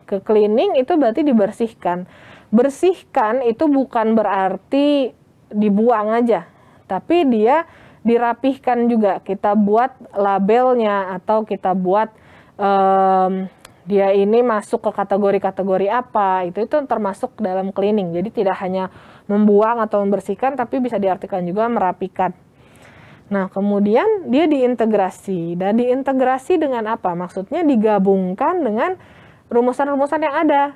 ke cleaning itu berarti dibersihkan bersihkan itu bukan berarti dibuang aja tapi dia dirapihkan juga kita buat labelnya atau kita buat um, dia ini masuk ke kategori-kategori apa itu itu termasuk dalam cleaning jadi tidak hanya membuang atau membersihkan tapi bisa diartikan juga merapikan nah kemudian dia diintegrasi dan diintegrasi dengan apa maksudnya digabungkan dengan rumusan-rumusan yang ada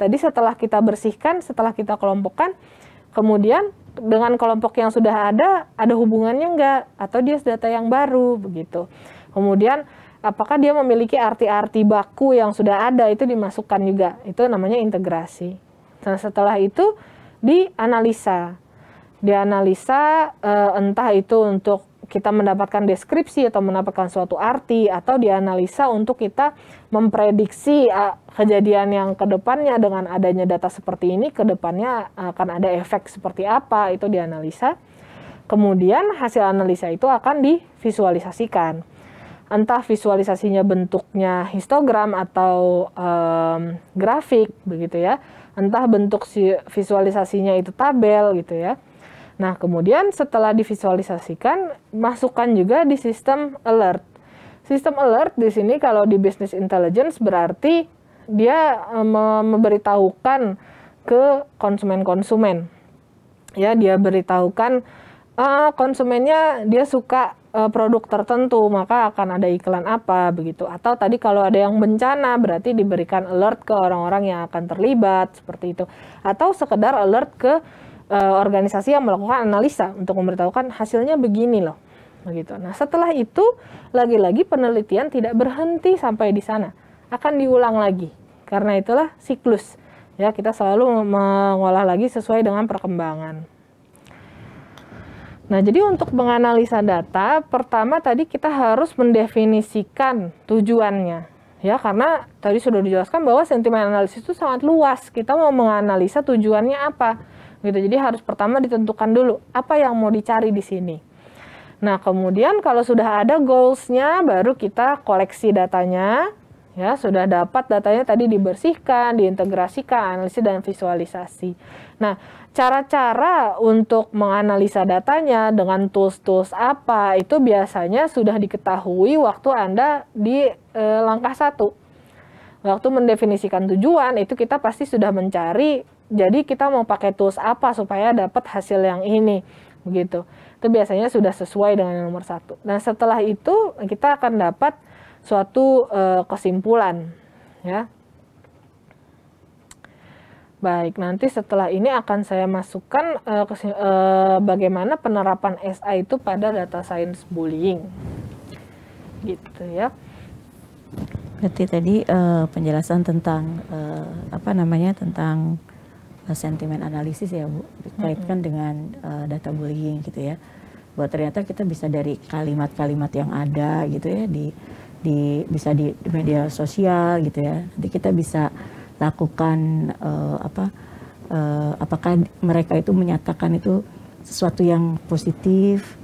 tadi setelah kita bersihkan setelah kita kelompokkan kemudian dengan kelompok yang sudah ada ada hubungannya enggak atau dia data yang baru begitu kemudian apakah dia memiliki arti-arti baku yang sudah ada itu dimasukkan juga. Itu namanya integrasi. Nah, setelah itu dianalisa. Dianalisa e, entah itu untuk kita mendapatkan deskripsi atau mendapatkan suatu arti atau dianalisa untuk kita memprediksi eh, kejadian yang kedepannya dengan adanya data seperti ini kedepannya akan ada efek seperti apa itu dianalisa kemudian hasil analisa itu akan divisualisasikan entah visualisasinya bentuknya histogram atau um, grafik begitu ya entah bentuk si visualisasinya itu tabel gitu ya nah kemudian setelah divisualisasikan masukkan juga di sistem alert sistem alert di sini kalau di business intelligence berarti dia um, memberitahukan ke konsumen-konsumen ya dia beritahukan uh, konsumennya dia suka Eh, produk tertentu maka akan ada iklan apa begitu atau tadi kalau ada yang bencana berarti diberikan alert ke orang-orang yang akan terlibat seperti itu atau sekedar alert ke e, organisasi yang melakukan analisa untuk memberitahukan hasilnya begini loh begitu. Nah setelah itu lagi-lagi penelitian tidak berhenti sampai di sana akan diulang lagi karena itulah siklus ya kita selalu mengolah lagi sesuai dengan perkembangan. Nah, jadi untuk menganalisa data, pertama tadi kita harus mendefinisikan tujuannya. Ya, karena tadi sudah dijelaskan bahwa sentimen analisis itu sangat luas. Kita mau menganalisa tujuannya apa. Gitu. Jadi harus pertama ditentukan dulu apa yang mau dicari di sini. Nah, kemudian kalau sudah ada goals-nya baru kita koleksi datanya. Ya, sudah dapat datanya tadi dibersihkan, diintegrasikan, analisis dan visualisasi. Nah, cara-cara untuk menganalisa datanya dengan tools-tools apa itu biasanya sudah diketahui waktu Anda di e, langkah satu. Waktu mendefinisikan tujuan itu kita pasti sudah mencari jadi kita mau pakai tools apa supaya dapat hasil yang ini begitu. Itu biasanya sudah sesuai dengan yang nomor satu. dan nah, setelah itu kita akan dapat suatu e, kesimpulan ya Baik, nanti setelah ini akan saya masukkan uh, ke, uh, bagaimana penerapan SI itu pada data science bullying. Gitu ya. Berarti tadi uh, penjelasan tentang uh, apa namanya tentang uh, sentimen analisis ya Bu, dikaitkan mm -hmm. dengan uh, data bullying gitu ya. Bahwa ternyata kita bisa dari kalimat-kalimat yang ada gitu ya di di bisa di media sosial gitu ya. Nanti kita bisa lakukan uh, apa uh, apakah mereka itu menyatakan itu sesuatu yang positif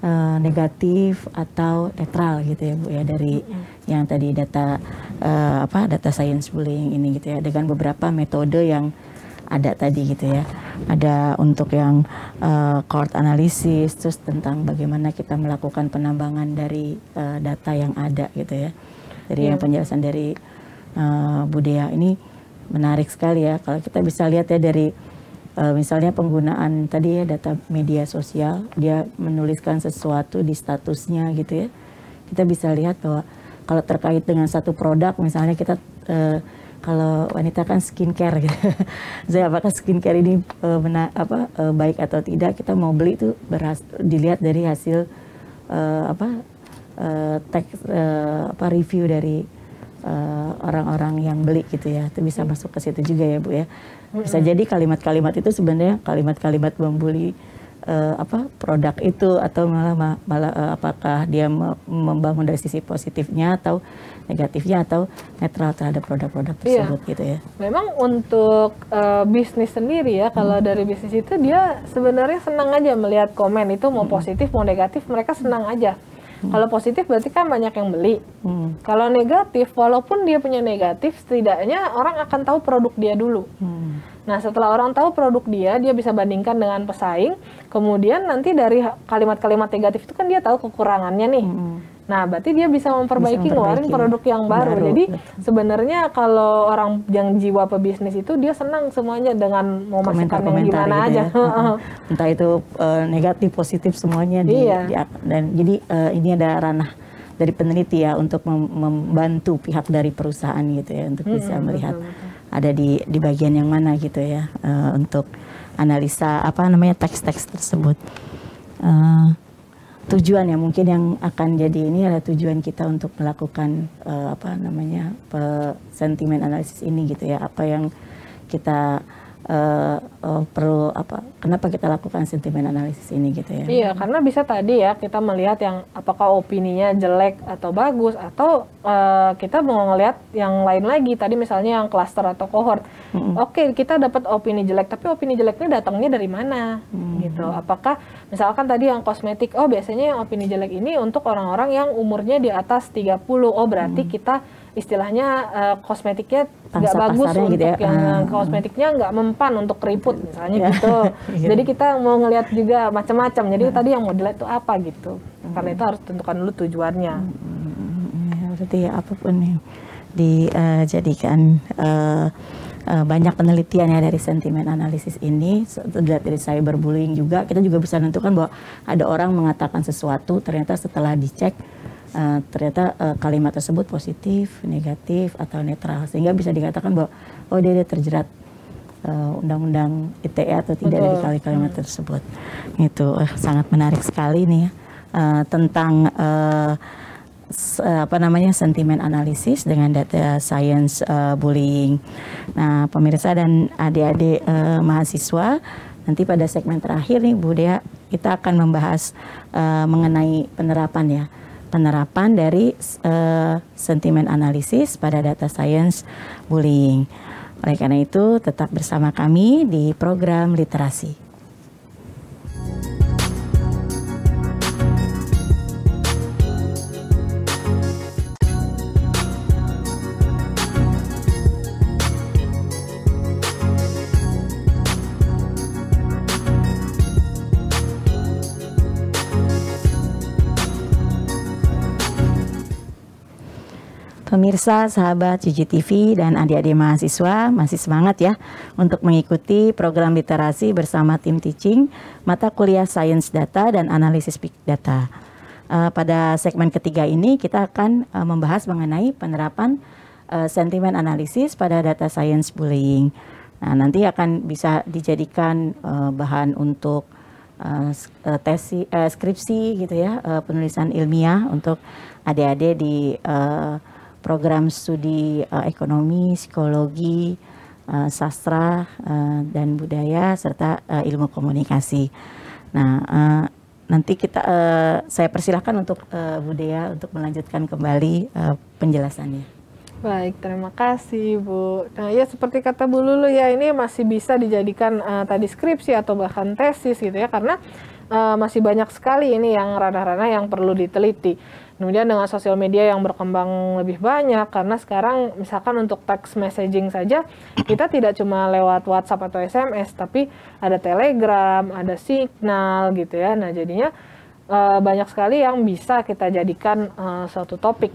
uh, negatif atau netral gitu ya bu ya dari yang tadi data uh, apa data science bullying ini gitu ya dengan beberapa metode yang ada tadi gitu ya ada untuk yang uh, court analisis terus tentang bagaimana kita melakukan penambangan dari uh, data yang ada gitu ya dari yeah. yang penjelasan dari uh, Budea ini menarik sekali ya kalau kita bisa lihat ya dari uh, misalnya penggunaan tadi ya data media sosial dia menuliskan sesuatu di statusnya gitu ya kita bisa lihat bahwa kalau terkait dengan satu produk misalnya kita uh, kalau wanita kan skincare gitu. Saya apakah skincare ini uh, mena, apa uh, baik atau tidak kita mau beli itu beras- dilihat dari hasil uh, apa uh, teks uh, apa review dari Eh, orang-orang uh, yang beli gitu ya itu bisa hmm. masuk ke situ juga ya bu ya hmm. bisa hmm. jadi kalimat-kalimat itu sebenarnya kalimat-kalimat membuli uh, apa produk itu atau malah malah uh, apakah dia membangun dari sisi positifnya atau negatifnya atau netral terhadap produk-produk iya. tersebut iya. gitu ya memang untuk uh, bisnis sendiri ya kalau hmm. dari bisnis itu dia sebenarnya senang aja melihat komen itu mau hmm. positif mau negatif mereka senang aja Hmm. Kalau positif berarti kan banyak yang beli. Hmm. Kalau negatif, walaupun dia punya negatif, setidaknya orang akan tahu produk dia dulu. Hmm. Nah, setelah orang tahu produk dia, dia bisa bandingkan dengan pesaing. Kemudian nanti dari kalimat-kalimat negatif itu kan dia tahu kekurangannya nih. Hmm Nah, berarti dia bisa memperbaiki, bisa ngeluarin produk yang baru. baru. Jadi sebenarnya kalau orang yang jiwa pebisnis itu dia senang semuanya dengan mau komentar, masukkan yang gimana gitu ya. aja. Ya. Entah itu uh, negatif, positif semuanya di, iya. di dan jadi uh, ini ada ranah dari peneliti ya untuk mem membantu pihak dari perusahaan gitu ya untuk hmm, bisa melihat betul, betul. ada di di bagian yang mana gitu ya uh, untuk analisa apa namanya teks-teks tersebut. Uh, tujuan ya mungkin yang akan jadi ini adalah tujuan kita untuk melakukan uh, apa namanya sentimen analisis ini gitu ya apa yang kita uh, uh, perlu apa kenapa kita lakukan sentimen analisis ini gitu ya iya karena bisa tadi ya kita melihat yang apakah opininya jelek atau bagus atau uh, kita mau ngelihat yang lain lagi tadi misalnya yang kluster atau cohort mm -hmm. oke okay, kita dapat opini jelek tapi opini jeleknya datangnya dari mana mm -hmm. gitu apakah misalkan tadi yang kosmetik oh biasanya yang opini jelek ini untuk orang-orang yang umurnya di atas 30 oh berarti mm -hmm. kita istilahnya uh, kosmetiknya nggak bagus untuk gitu ya. yang hmm. kosmetiknya nggak mempan untuk keriput misalnya yeah. gitu. Iya. jadi kita mau ngelihat juga macam-macam. Jadi hmm. tadi yang mau dilihat itu apa gitu. Hmm. Karena itu harus tentukan dulu tujuannya. Hmm. hmm, hmm, hmm ya, berarti ya, apapun yang dijadikan eh, uh, eh, uh, banyak penelitian ya dari sentimen analisis ini terlihat dari cyberbullying juga kita juga bisa menentukan bahwa ada orang mengatakan sesuatu ternyata setelah dicek Eh, ternyata uh, kalimat tersebut positif, negatif atau netral sehingga bisa dikatakan bahwa oh dia, dia terjerat eh, undang-undang ITE atau tidak Betul. dari kalimat hmm. tersebut. Itu uh, sangat menarik sekali nih uh, tentang uh, apa namanya sentimen analisis dengan data science uh, bullying. Nah, pemirsa dan adik-adik uh, mahasiswa, nanti pada segmen terakhir nih Bu Dea kita akan membahas uh, mengenai penerapan ya penerapan dari uh, sentimen analisis pada data science bullying. Oleh karena itu, tetap bersama kami di program literasi. Pemirsa, sahabat CGTV dan adik-adik mahasiswa masih semangat ya untuk mengikuti program literasi bersama tim teaching mata kuliah Science Data dan Analisis Big Data. Uh, pada segmen ketiga ini kita akan uh, membahas mengenai penerapan uh, sentimen analisis pada data science bullying. Nah, nanti akan bisa dijadikan uh, bahan untuk uh, tesi, uh, skripsi gitu ya, uh, penulisan ilmiah untuk adik-adik di uh, program studi uh, ekonomi, psikologi, uh, sastra uh, dan budaya serta uh, ilmu komunikasi. Nah, uh, nanti kita uh, saya persilahkan untuk uh, Budaya untuk melanjutkan kembali uh, penjelasannya. Baik, terima kasih Bu. Nah ya seperti kata Bu Lulu ya ini masih bisa dijadikan uh, tadi skripsi atau bahkan tesis gitu ya karena uh, masih banyak sekali ini yang ranah-ranah yang perlu diteliti. Kemudian dengan sosial media yang berkembang lebih banyak karena sekarang misalkan untuk text messaging saja kita tidak cuma lewat WhatsApp atau SMS tapi ada Telegram, ada Signal gitu ya. Nah, jadinya eh, banyak sekali yang bisa kita jadikan eh, suatu topik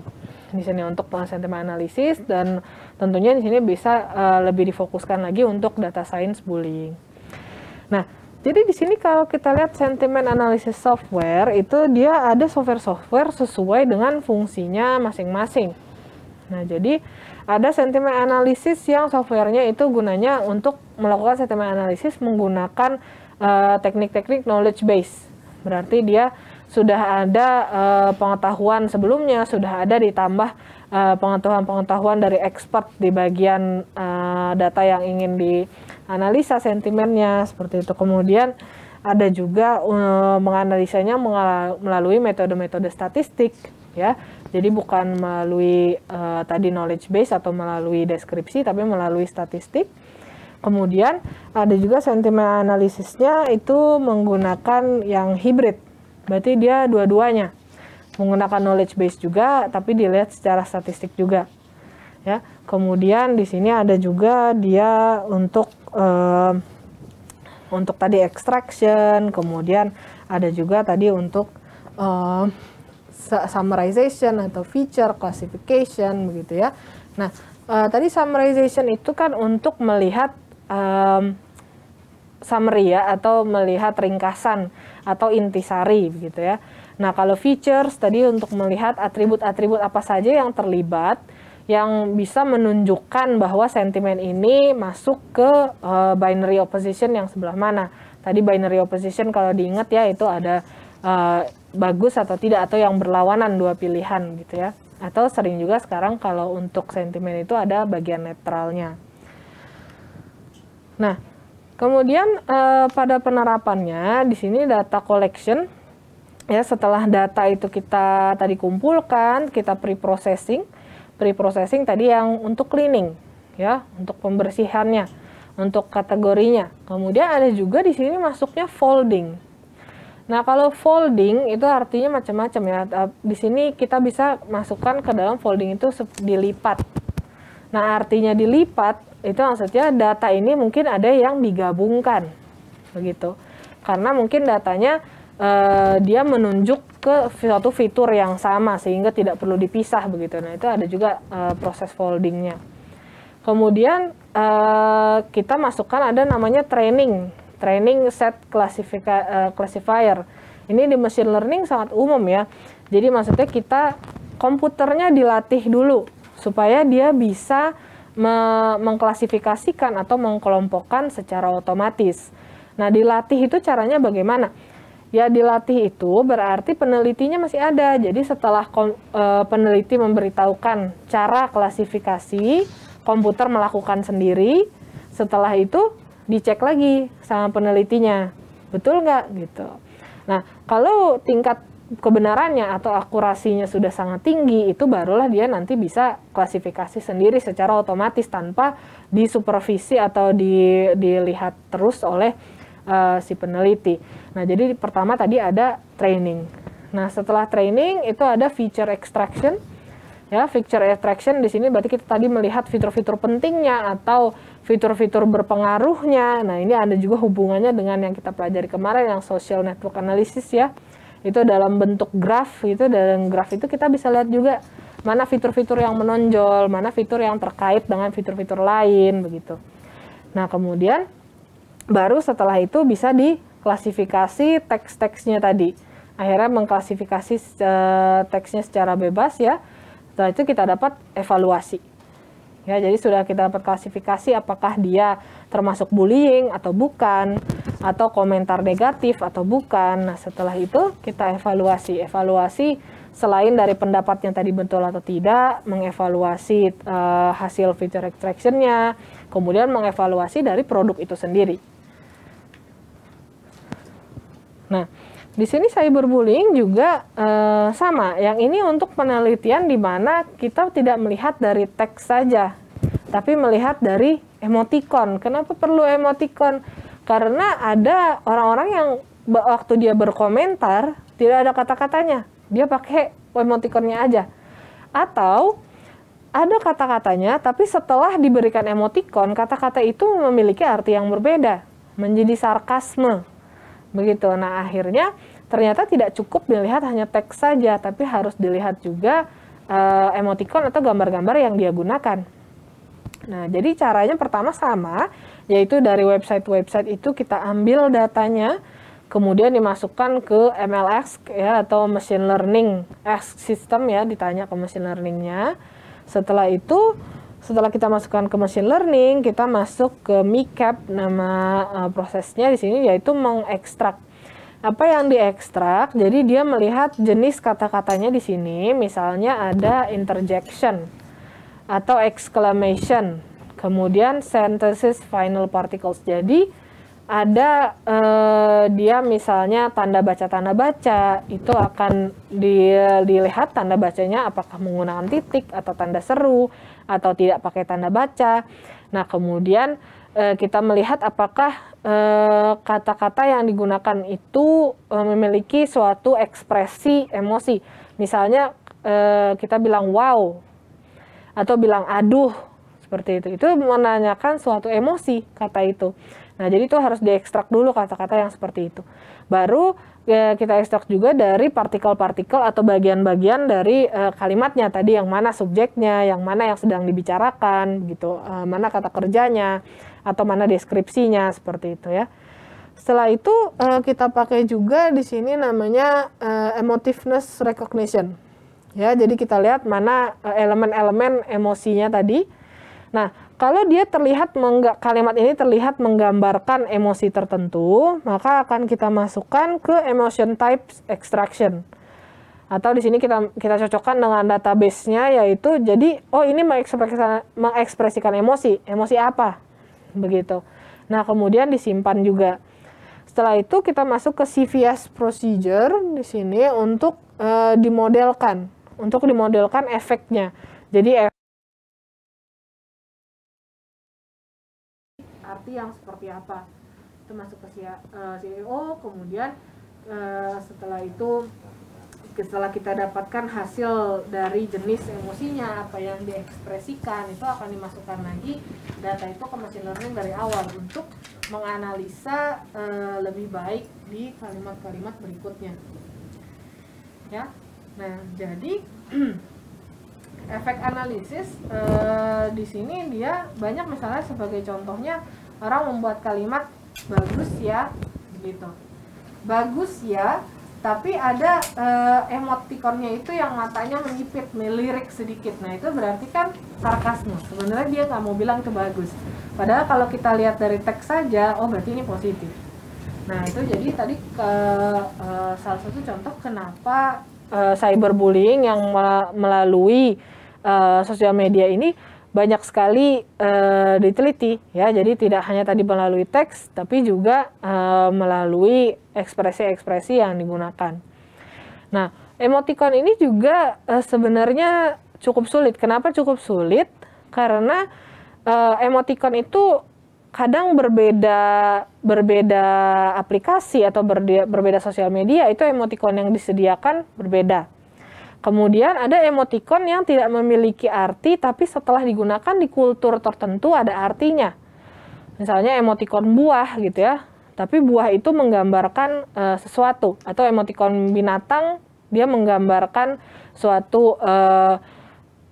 di sini untuk sentimen analisis dan tentunya di sini bisa eh, lebih difokuskan lagi untuk data science bullying. Nah, jadi di sini kalau kita lihat sentimen analisis software itu dia ada software-software sesuai dengan fungsinya masing-masing. Nah, jadi ada sentimen analisis yang softwarenya itu gunanya untuk melakukan sentimen analisis menggunakan teknik eh, teknik-teknik knowledge base. Berarti dia sudah ada uh, pengetahuan sebelumnya, sudah ada ditambah pengetahuan pengetahuan-pengetahuan dari expert di bagian uh, data yang ingin di analisa sentimennya seperti itu. Kemudian ada juga uh, menganalisanya melalui metode-metode statistik ya. Jadi bukan melalui uh, tadi knowledge base atau melalui deskripsi tapi melalui statistik. Kemudian ada juga sentimen analisisnya itu menggunakan yang hibrid. Berarti dia dua-duanya. Menggunakan knowledge base juga tapi dilihat secara statistik juga. Ya. Kemudian di sini ada juga dia untuk uh, untuk tadi extraction, kemudian ada juga tadi untuk uh, summarization atau feature classification begitu ya. Nah, uh, tadi summarization itu kan untuk melihat um, summary ya atau melihat ringkasan atau intisari begitu ya. Nah, kalau features tadi untuk melihat atribut-atribut apa saja yang terlibat yang bisa menunjukkan bahwa sentimen ini masuk ke uh, binary opposition yang sebelah mana. Tadi binary opposition kalau diingat ya itu ada uh, bagus atau tidak atau yang berlawanan dua pilihan gitu ya. Atau sering juga sekarang kalau untuk sentimen itu ada bagian netralnya. Nah, kemudian eh, pada penerapannya di sini data collection ya setelah data itu kita tadi kumpulkan, kita pre-processing, pre-processing tadi yang untuk cleaning ya, untuk pembersihannya, untuk kategorinya. Kemudian ada juga di sini masuknya folding. Nah, kalau folding itu artinya macam-macam ya. Di sini kita bisa masukkan ke dalam folding itu dilipat. Nah, artinya dilipat itu maksudnya data ini mungkin ada yang digabungkan. Begitu. Karena mungkin datanya eh, dia menunjuk ke suatu fitur yang sama sehingga tidak perlu dipisah begitu. Nah itu ada juga uh, proses foldingnya. Kemudian uh, kita masukkan ada namanya training, training set eh, classifier. Ini di machine learning sangat umum ya. Jadi maksudnya kita komputernya dilatih dulu supaya dia bisa me mengklasifikasikan atau mengkelompokkan secara otomatis. Nah dilatih itu caranya bagaimana? Ya dilatih itu berarti penelitinya masih ada. Jadi setelah e, peneliti memberitahukan cara klasifikasi, komputer melakukan sendiri. Setelah itu dicek lagi sama penelitinya, betul nggak gitu. Nah kalau tingkat kebenarannya atau akurasinya sudah sangat tinggi, itu barulah dia nanti bisa klasifikasi sendiri secara otomatis tanpa disupervisi atau di, dilihat terus oleh uh, si peneliti. Nah, jadi pertama tadi ada training. Nah, setelah training itu ada feature extraction. Ya, feature extraction di sini berarti kita tadi melihat fitur-fitur pentingnya atau fitur-fitur berpengaruhnya. Nah, ini ada juga hubungannya dengan yang kita pelajari kemarin yang social network analysis ya. Itu dalam bentuk graf itu dalam graf itu kita bisa lihat juga mana fitur-fitur yang menonjol, mana fitur yang terkait dengan fitur-fitur lain begitu. Nah, kemudian baru setelah itu bisa diklasifikasi teks-teksnya tadi. Akhirnya mengklasifikasi eh, teksnya secara bebas ya. Setelah itu kita dapat evaluasi. Ya, jadi sudah kita dapat klasifikasi apakah dia termasuk bullying atau bukan, atau komentar negatif atau bukan. Nah, setelah itu kita evaluasi. Evaluasi selain dari pendapatnya tadi betul atau tidak, mengevaluasi uh, hasil feature extraction-nya, kemudian mengevaluasi dari produk itu sendiri. Nah, di sini cyberbullying juga e, sama. Yang ini untuk penelitian di mana kita tidak melihat dari teks saja, tapi melihat dari emotikon. Kenapa perlu emotikon? Karena ada orang-orang yang waktu dia berkomentar tidak ada kata-katanya, dia pakai emotikonnya aja. Atau ada kata-katanya, tapi setelah diberikan emotikon, kata-kata itu memiliki arti yang berbeda, menjadi sarkasme. Begitu. Nah, akhirnya ternyata tidak cukup dilihat hanya teks saja, tapi harus dilihat juga uh, emotikon atau gambar-gambar yang dia gunakan. Nah, jadi caranya pertama sama, yaitu dari website-website itu kita ambil datanya, kemudian dimasukkan ke MLX ya atau machine learning X system ya, ditanya ke machine learningnya. Setelah itu, setelah kita masukkan ke machine learning, kita masuk ke MICAP nama uh, prosesnya di sini yaitu mengekstrak. Apa yang diekstrak? Jadi dia melihat jenis kata-katanya di sini, misalnya ada interjection atau exclamation, kemudian sentences final particles. Jadi ada eh, dia misalnya tanda baca tanda baca itu akan dilihat tanda bacanya apakah menggunakan titik atau tanda seru atau tidak pakai tanda baca. Nah kemudian eh, kita melihat apakah eh, kata-kata eh, yang digunakan itu eh, memiliki suatu ekspresi emosi. Misalnya eh, kita bilang wow atau bilang aduh seperti itu. Itu menanyakan suatu emosi kata itu. Nah, jadi itu harus diekstrak dulu kata-kata yang seperti itu. Baru ya, kita ekstrak juga dari partikel-partikel atau bagian-bagian dari uh, kalimatnya tadi yang mana subjeknya, yang mana yang sedang dibicarakan, gitu, uh, mana kata kerjanya atau mana deskripsinya seperti itu ya. Setelah itu uh, kita pakai juga di sini namanya uh, emotiveness recognition. Ya, jadi kita lihat mana elemen-elemen emosinya tadi. Nah, kalau dia terlihat menggak kalimat ini terlihat menggambarkan emosi tertentu, maka akan kita masukkan ke emotion types extraction. Atau di sini kita kita cocokkan dengan database-nya yaitu jadi oh ini mengekspresikan, mengekspresikan emosi, emosi apa? Begitu. Nah, kemudian disimpan juga. Setelah itu kita masuk ke CVS procedure di sini untuk uh, dimodelkan, untuk dimodelkan efeknya. Jadi arti yang seperti apa itu masuk ke CEO eh, e kemudian eh, setelah itu setelah kita dapatkan hasil dari jenis emosinya apa yang diekspresikan itu akan dimasukkan lagi data itu ke machine learning dari awal untuk menganalisa eh, lebih baik di kalimat-kalimat berikutnya ya nah jadi efek analisis e, di sini dia banyak misalnya sebagai contohnya orang membuat kalimat bagus ya gitu bagus ya tapi ada e, emotikonnya itu yang matanya menyipit melirik sedikit nah itu berarti kan sarkasme sebenarnya dia nggak mau bilang ke bagus padahal kalau kita lihat dari teks saja oh berarti ini positif nah itu jadi tadi ke e, salah satu contoh kenapa e, cyberbullying yang melalui e, sosial media ini banyak sekali uh, diteliti ya jadi tidak hanya tadi melalui teks tapi juga uh, melalui ekspresi-ekspresi yang digunakan. Nah emoticon ini juga uh, sebenarnya cukup sulit. Kenapa cukup sulit? Karena uh, emoticon itu kadang berbeda berbeda aplikasi atau berbeda, berbeda sosial media itu emoticon yang disediakan berbeda. Kemudian ada emotikon yang tidak memiliki arti tapi setelah digunakan di kultur tertentu ada artinya. Misalnya emotikon buah gitu ya. Tapi buah itu menggambarkan e, sesuatu atau emotikon binatang dia menggambarkan suatu e,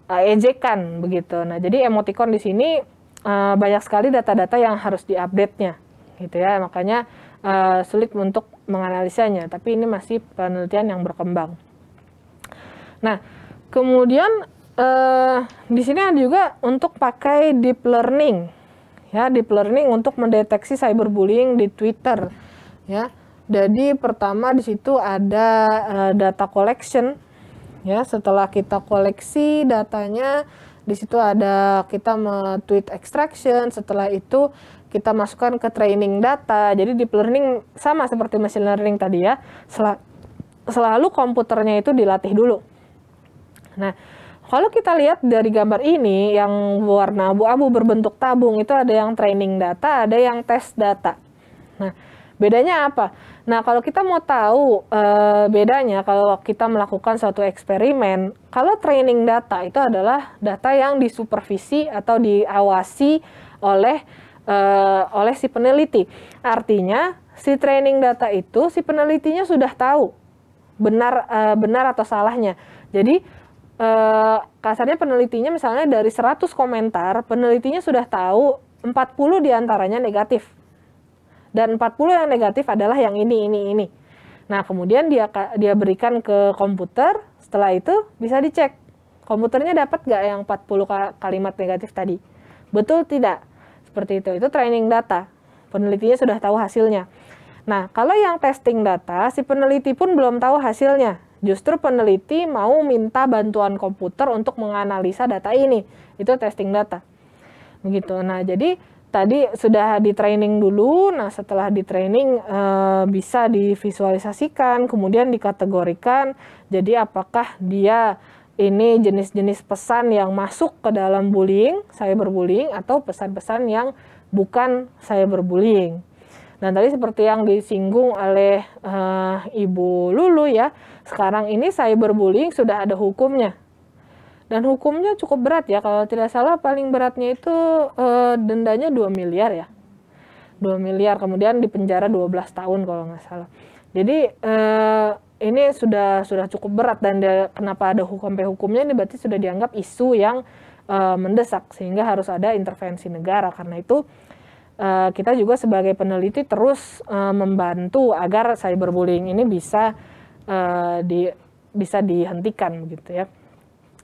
ejekan begitu. Nah, jadi emotikon di sini e, banyak sekali data-data yang harus diupdate-nya gitu ya. Makanya e, sulit untuk menganalisanya, tapi ini masih penelitian yang berkembang. Nah, kemudian eh, di sini ada juga untuk pakai deep learning, ya deep learning untuk mendeteksi cyberbullying di Twitter, ya. Jadi pertama di situ ada eh, data collection, ya. Setelah kita koleksi datanya, di situ ada kita tweet extraction. Setelah itu kita masukkan ke training data. Jadi deep learning sama seperti machine learning tadi ya. Sel selalu komputernya itu dilatih dulu. Nah, kalau kita lihat dari gambar ini yang warna abu-abu berbentuk tabung itu ada yang training data, ada yang tes data. Nah, bedanya apa? Nah, kalau kita mau tahu e, bedanya kalau kita melakukan suatu eksperimen, kalau training data itu adalah data yang disupervisi atau diawasi oleh e, oleh si peneliti. Artinya si training data itu si penelitinya sudah tahu benar e, benar atau salahnya. Jadi Eh, kasarnya penelitinya misalnya dari 100 komentar, penelitinya sudah tahu 40 diantaranya negatif. Dan 40 yang negatif adalah yang ini, ini, ini. Nah, kemudian dia dia berikan ke komputer, setelah itu bisa dicek. Komputernya dapat nggak yang 40 kalimat negatif tadi? Betul tidak? Seperti itu. Itu training data. Penelitinya sudah tahu hasilnya. Nah, kalau yang testing data, si peneliti pun belum tahu hasilnya. Justru peneliti mau minta bantuan komputer untuk menganalisa data ini. Itu testing data. Begitu. Nah, jadi tadi sudah di training dulu. Nah, setelah di training e, bisa divisualisasikan, kemudian dikategorikan. Jadi apakah dia ini jenis-jenis pesan yang masuk ke dalam bullying, cyberbullying atau pesan-pesan yang bukan cyberbullying. Nah, tadi seperti yang disinggung oleh uh, Ibu Lulu ya, sekarang ini cyberbullying sudah ada hukumnya. Dan hukumnya cukup berat ya, kalau tidak salah paling beratnya itu e, dendanya 2 miliar ya. 2 miliar, kemudian dipenjara 12 tahun kalau nggak salah. Jadi e, ini sudah sudah cukup berat dan dia, kenapa ada hukum sampai hukumnya ini berarti sudah dianggap isu yang e, mendesak sehingga harus ada intervensi negara. Karena itu kita juga sebagai peneliti terus membantu agar cyberbullying ini bisa uh, di bisa dihentikan gitu ya.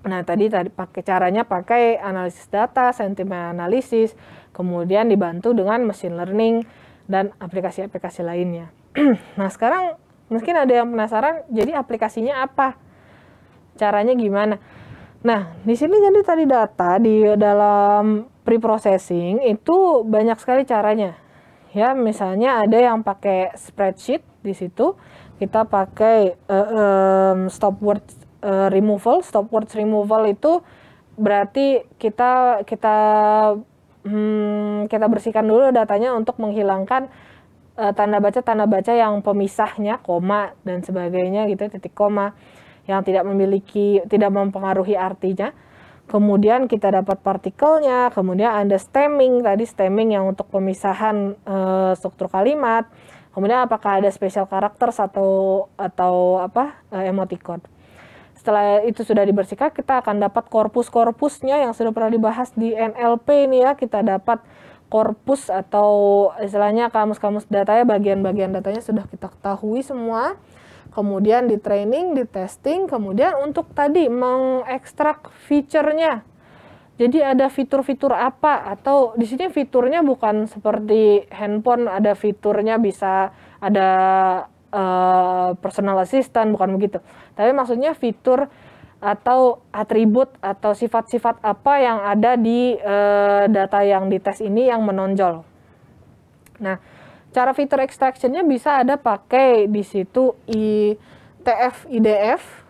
Nah tadi tadi pakai caranya pakai analisis data, sentimen analisis, kemudian dibantu dengan machine learning dan aplikasi-aplikasi lainnya. nah sekarang mungkin ada yang penasaran, jadi aplikasinya apa? Caranya gimana? Nah di sini jadi tadi data di dalam preprocessing itu banyak sekali caranya. Ya misalnya ada yang pakai spreadsheet di situ kita pakai uh, eh, um, stop words uh, eh, removal. Stop words removal itu berarti kita kita hmm, kita bersihkan dulu datanya untuk menghilangkan uh, tanda baca tanda baca yang pemisahnya koma dan sebagainya gitu titik koma yang tidak memiliki tidak mempengaruhi artinya kemudian kita dapat partikelnya kemudian ada stemming tadi stemming yang untuk pemisahan uh, struktur kalimat Kemudian apakah ada special karakter atau atau apa eh, emoticon. Setelah itu sudah dibersihkan, kita akan dapat korpus-korpusnya yang sudah pernah dibahas di NLP ini ya. Kita dapat korpus atau istilahnya kamus-kamus datanya, bagian-bagian datanya sudah kita ketahui semua. Kemudian di training, di testing, kemudian untuk tadi mengekstrak fiturnya jadi ada fitur-fitur apa atau di sini fiturnya bukan seperti handphone ada fiturnya bisa ada uh, personal assistant bukan begitu. Tapi maksudnya fitur atau atribut atau sifat-sifat apa yang ada di uh, data yang dites ini yang menonjol. Nah, cara fitur extractionnya bisa ada pakai di situ ITF IDF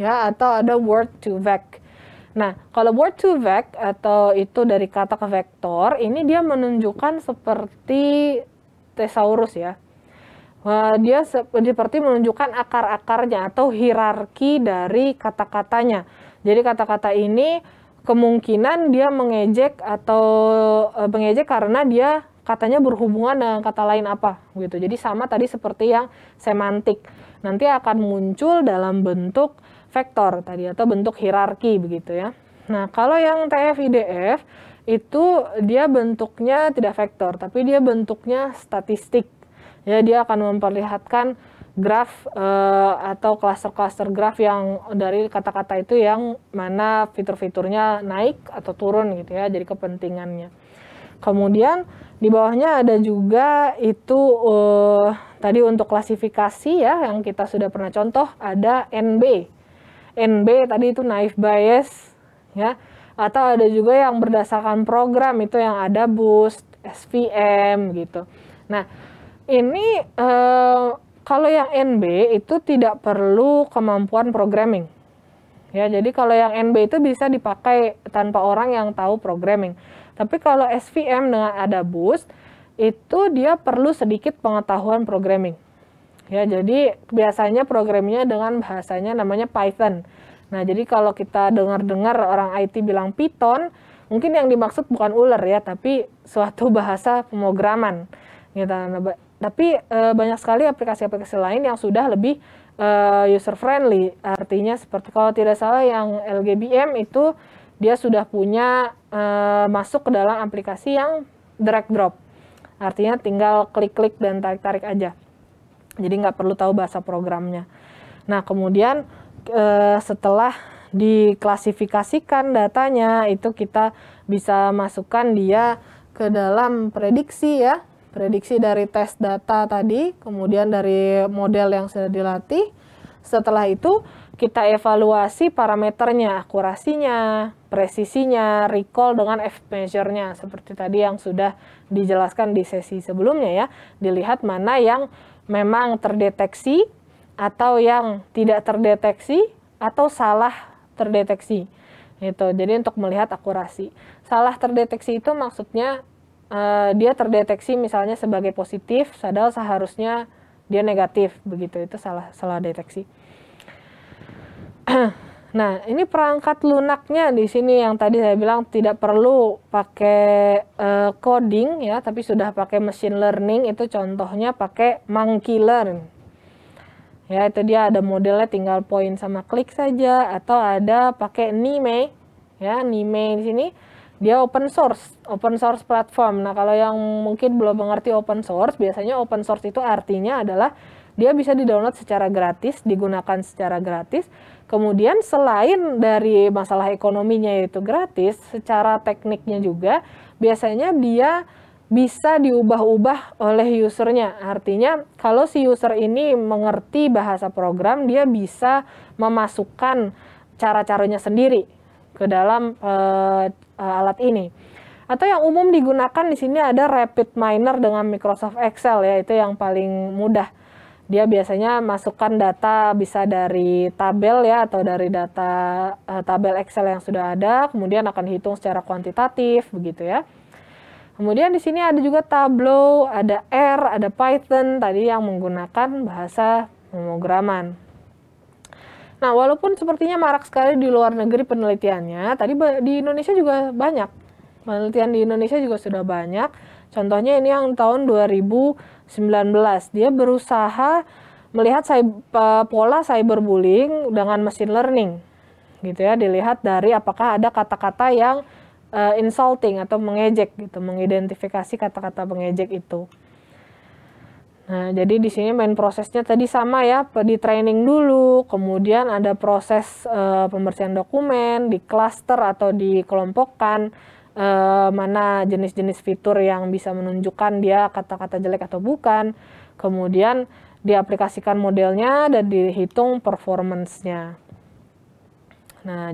ya atau ada Word to VEC. Nah, kalau word to vec atau itu dari kata ke vektor, ini dia menunjukkan seperti thesaurus ya. Dia seperti menunjukkan akar-akarnya atau hierarki dari kata-katanya. Jadi kata-kata ini kemungkinan dia mengejek atau e, mengejek karena dia katanya berhubungan dengan kata lain apa gitu. Jadi sama tadi seperti yang semantik. Nanti akan muncul dalam bentuk vektor tadi atau bentuk hierarki begitu ya. Nah, kalau yang tf itu dia bentuknya tidak vektor, tapi dia bentuknya statistik. Ya, dia akan memperlihatkan graf eh, atau cluster-cluster graf yang dari kata-kata itu yang mana fitur-fiturnya naik atau turun gitu ya, jadi kepentingannya. Kemudian di bawahnya ada juga itu eh, tadi untuk klasifikasi ya yang kita sudah pernah contoh ada NB NB tadi itu naif bias ya atau ada juga yang berdasarkan program itu yang ada boost SVM gitu nah ini e, kalau yang NB itu tidak perlu kemampuan programming ya jadi kalau yang NB itu bisa dipakai tanpa orang yang tahu programming tapi kalau SVM dengan ada boost itu dia perlu sedikit pengetahuan programming Ya, jadi biasanya programnya dengan bahasanya namanya Python. Nah, jadi kalau kita dengar-dengar orang IT bilang Python, mungkin yang dimaksud bukan ular ya, tapi suatu bahasa pemrograman. Gitu. Nah, tapi e, banyak sekali aplikasi-aplikasi lain yang sudah lebih e, eh, user friendly. Artinya seperti kalau tidak salah yang LGBM itu dia sudah punya e, masuk ke dalam aplikasi yang drag drop. Artinya tinggal klik-klik dan tarik-tarik aja. Jadi nggak perlu tahu bahasa programnya. Nah, kemudian e, setelah diklasifikasikan datanya itu kita bisa masukkan dia ke dalam prediksi ya. Prediksi dari tes data tadi, kemudian dari model yang sudah dilatih. Setelah itu kita evaluasi parameternya, akurasinya, presisinya, recall dengan F measure-nya seperti tadi yang sudah dijelaskan di sesi sebelumnya ya. Dilihat mana yang memang terdeteksi atau yang tidak terdeteksi atau salah terdeteksi gitu jadi untuk melihat akurasi salah terdeteksi itu maksudnya uh, dia terdeteksi misalnya sebagai positif padahal seharusnya dia negatif begitu itu salah salah deteksi Nah, ini perangkat lunaknya di sini yang tadi saya bilang tidak perlu pakai uh, coding ya, tapi sudah pakai machine learning itu contohnya pakai monkey learn. Ya, itu dia ada modelnya tinggal poin sama klik saja atau ada pakai Nime ya, Nime di sini dia open source, open source platform. Nah, kalau yang mungkin belum mengerti open source, biasanya open source itu artinya adalah dia bisa di-download secara gratis, digunakan secara gratis Kemudian selain dari masalah ekonominya yaitu gratis, secara tekniknya juga biasanya dia bisa diubah-ubah oleh usernya. Artinya kalau si user ini mengerti bahasa program, dia bisa memasukkan cara-caranya sendiri ke dalam uh, alat ini. Atau yang umum digunakan di sini ada Rapid Miner dengan Microsoft Excel ya, itu yang paling mudah dia biasanya masukkan data bisa dari tabel ya atau dari data uh, tabel Excel yang sudah ada, kemudian akan hitung secara kuantitatif begitu ya. Kemudian di sini ada juga Tableau, ada R, ada Python tadi yang menggunakan bahasa pemrograman. Nah, walaupun sepertinya marak sekali di luar negeri penelitiannya, tadi di Indonesia juga banyak. Penelitian di Indonesia juga sudah banyak. Contohnya ini yang tahun 2000 19. Dia berusaha melihat pola cyberbullying dengan machine learning. Gitu ya, dilihat dari apakah ada kata-kata yang uh, insulting atau mengejek gitu, mengidentifikasi kata-kata mengejek itu. Nah, jadi di sini main prosesnya tadi sama ya, di training dulu, kemudian ada proses uh, pembersihan dokumen, di cluster atau dikelompokkan, uh, mana jenis-jenis fitur yang bisa menunjukkan dia kata-kata jelek atau bukan. Kemudian diaplikasikan modelnya dan dihitung performance Nah,